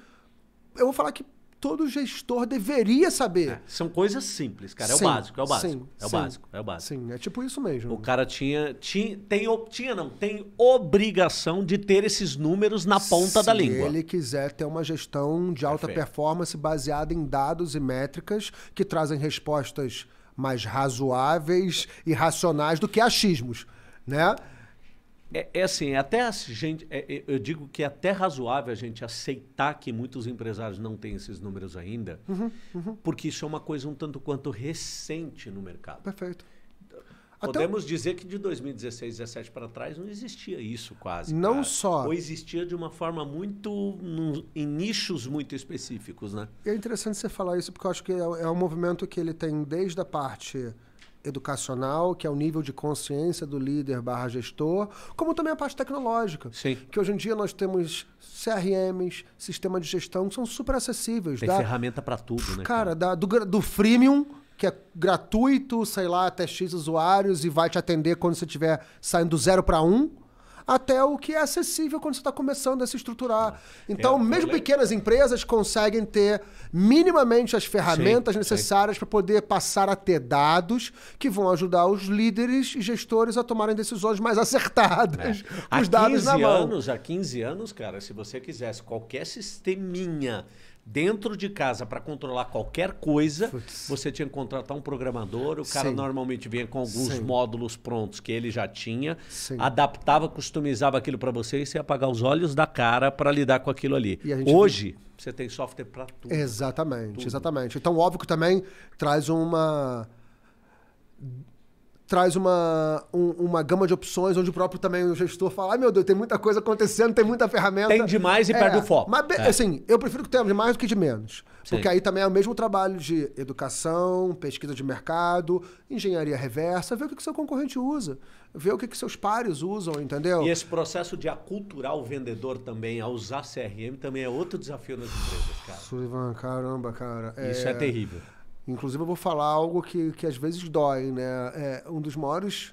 eu vou falar que todo gestor deveria saber. É, são coisas simples, cara. É sim, o básico, é o básico. Sim, é o sim, básico, é o básico. Sim, é tipo isso mesmo. O cara tinha. Tinha, tem, tinha não, tem obrigação de ter esses números na ponta Se da língua. Se ele quiser ter uma gestão de alta Perfeito. performance baseada em dados e métricas que trazem respostas mais razoáveis e racionais do que achismos, né? É, é, assim, até a gente, é, é, eu digo que é até razoável a gente aceitar que muitos empresários não têm esses números ainda, uhum, uhum. porque isso é uma coisa um tanto quanto recente no mercado. Perfeito. Podemos até... dizer que de 2016, 17 para trás não existia isso quase. Não cara. só. Ou existia de uma forma muito. Num, em nichos muito específicos, né? É interessante você falar isso, porque eu acho que é, é um movimento que ele tem desde a parte educacional, que é o nível de consciência do líder barra gestor, como também a parte tecnológica. Sim. Que hoje em dia nós temos CRMs, sistema de gestão, que são super acessíveis. Tem ferramenta para tudo, né? Cara, do, do freemium, que é gratuito, sei lá, até X usuários e vai te atender quando você estiver saindo do zero para um, até o que é acessível quando você está começando a se estruturar. É, então, é, mesmo é. pequenas empresas conseguem ter minimamente as ferramentas sim, necessárias para poder passar a ter dados que vão ajudar os líderes e gestores a tomarem decisões mais acertadas. É. os dados 15 na mão. anos, há 15 anos, cara, se você quisesse qualquer sisteminha dentro de casa para controlar qualquer coisa, você tinha que contratar um programador. O cara Sim. normalmente vinha com alguns Sim. módulos prontos que ele já tinha, Sim. adaptava, customizava aquilo para você e você ia apagar os olhos da cara para lidar com aquilo ali. Hoje você tem software para tudo. Exatamente, tudo. exatamente. Então óbvio que também traz uma traz uma, um, uma gama de opções onde o próprio também o gestor fala: ah, meu Deus, tem muita coisa acontecendo, tem muita ferramenta. Tem demais e é, perde o foco. Mas, é. assim, eu prefiro que tenha de mais do que de menos. Sim. Porque aí também é o mesmo trabalho de educação, pesquisa de mercado, engenharia reversa, ver o que, que seu concorrente usa, ver o que, que seus pares usam, entendeu? E esse processo de aculturar o vendedor também, a usar CRM, também é outro desafio nas empresas, cara. Suivan, caramba, cara. Isso é, é terrível. Inclusive, eu vou falar algo que, que às vezes dói, né? É, um dos maiores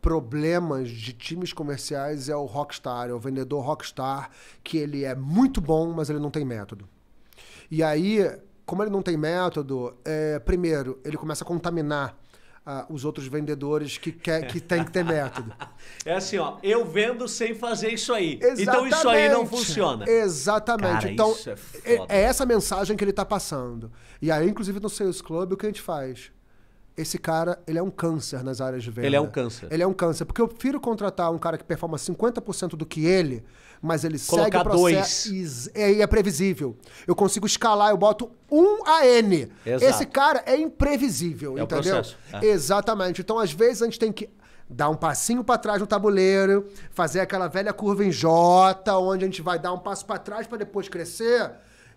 problemas de times comerciais é o rockstar, é o vendedor rockstar, que ele é muito bom, mas ele não tem método. E aí, como ele não tem método, é, primeiro, ele começa a contaminar os outros vendedores que, quer, que tem que ter método. *laughs* É assim, ó, eu vendo sem fazer isso aí. Exatamente. Então isso aí não funciona. Exatamente. Cara, então, é, é, é essa mensagem que ele está passando. E aí, inclusive, no Sales Club, o que a gente faz? esse cara, ele é um câncer nas áreas de venda. Ele é um câncer. Ele é um câncer. Porque eu prefiro contratar um cara que performa 50% do que ele, mas ele Colocar segue o processo é, E, é previsível. Eu consigo escalar, eu boto um a N. Exato. Esse cara é imprevisível, é entendeu? É. Exatamente. Então, às vezes, a gente tem que dar um passinho para trás no tabuleiro, fazer aquela velha curva em J, onde a gente vai dar um passo para trás para depois crescer.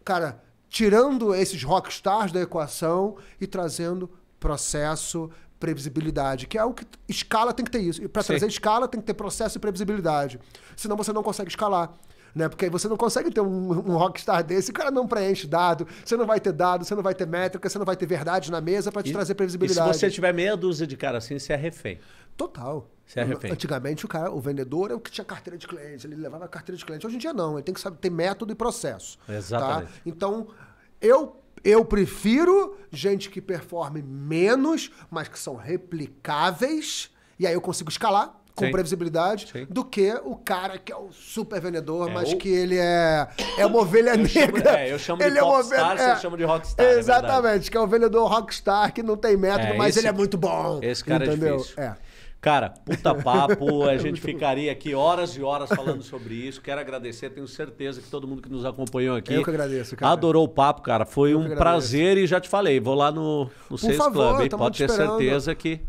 Cara, tirando esses rockstars da equação e trazendo processo, previsibilidade, que é o que escala tem que ter isso. E para trazer escala tem que ter processo e previsibilidade. Senão você não consegue escalar. Né? Porque aí você não consegue ter um, um rockstar desse, o cara não preenche dado, você não vai ter dado, você não vai ter métrica, você não vai ter verdade na mesa para te e, trazer previsibilidade. E se você tiver meia dúzia de cara assim, você é refém. Total. Você é refém. Antigamente o cara, o vendedor é o que tinha carteira de cliente. ele levava carteira de cliente. Hoje em dia não, ele tem que saber ter método e processo. Tá? Exatamente. Tá? Então, eu eu prefiro gente que performe menos, mas que são replicáveis, e aí eu consigo escalar com Sim. previsibilidade Sim. do que o cara que é o super vendedor, é, mas ou... que ele é, é uma ovelha eu negra. Chamo, é, eu chamo ele de é rockstar, ovelha... você é. chama de rockstar. Exatamente, que é o vendedor rockstar que não tem método, é, mas esse... ele é muito bom. Esse cara é entendeu? é difícil. É. Cara, puta *laughs* papo, a é gente ficaria aqui horas e horas falando sobre isso. Quero agradecer, tenho certeza que todo mundo que nos acompanhou aqui. Eu que agradeço, cara. Adorou o papo, cara. Foi um prazer e já te falei, vou lá no, no Seis Club, hein? Pode ter certeza que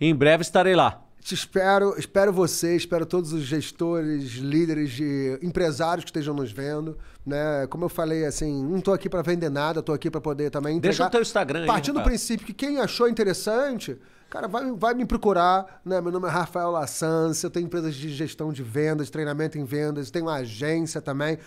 em breve estarei lá. Te espero, espero você, espero todos os gestores, líderes de empresários que estejam nos vendo, né? Como eu falei, assim, não estou aqui para vender nada, estou aqui para poder também entregar. Deixa o teu Instagram aí, Partindo do princípio que quem achou interessante Cara, vai, vai me procurar, né? Meu nome é Rafael Lassans, eu tenho empresas de gestão de vendas, treinamento em vendas, tenho uma agência também.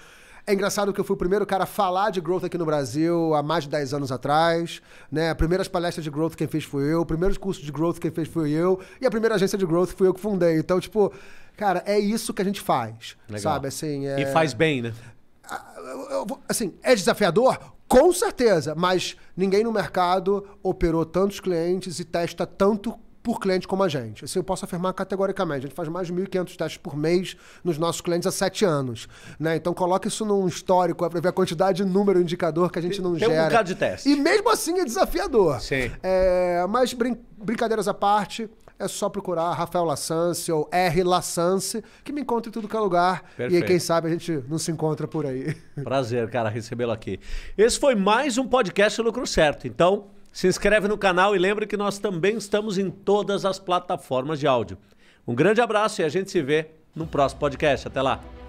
É engraçado que eu fui o primeiro cara a falar de growth aqui no Brasil há mais de 10 anos atrás, né? Primeiras palestras de growth quem fez foi eu, primeiros cursos de growth quem fez foi eu, e a primeira agência de growth fui eu que fundei. Então, tipo, cara, é isso que a gente faz, Legal. sabe? Assim, é... E faz bem, né? Assim, é desafiador? Com certeza, mas ninguém no mercado operou tantos clientes e testa tanto por cliente como a gente. Assim, eu posso afirmar categoricamente. A gente faz mais de 1.500 testes por mês nos nossos clientes há sete anos. Né? Então, coloca isso num histórico é para ver a quantidade, número, indicador que a gente não Tem gera. Tem um bocado de teste. E mesmo assim é desafiador. Sim. É, mas brin brincadeiras à parte é só procurar Rafael Lassance ou R. Lassance, que me encontra em tudo que é lugar. Perfeito. E quem sabe a gente não se encontra por aí. *laughs* Prazer, cara, recebê-lo aqui. Esse foi mais um podcast Lucro Certo. Então, se inscreve no canal e lembre que nós também estamos em todas as plataformas de áudio. Um grande abraço e a gente se vê no próximo podcast. Até lá.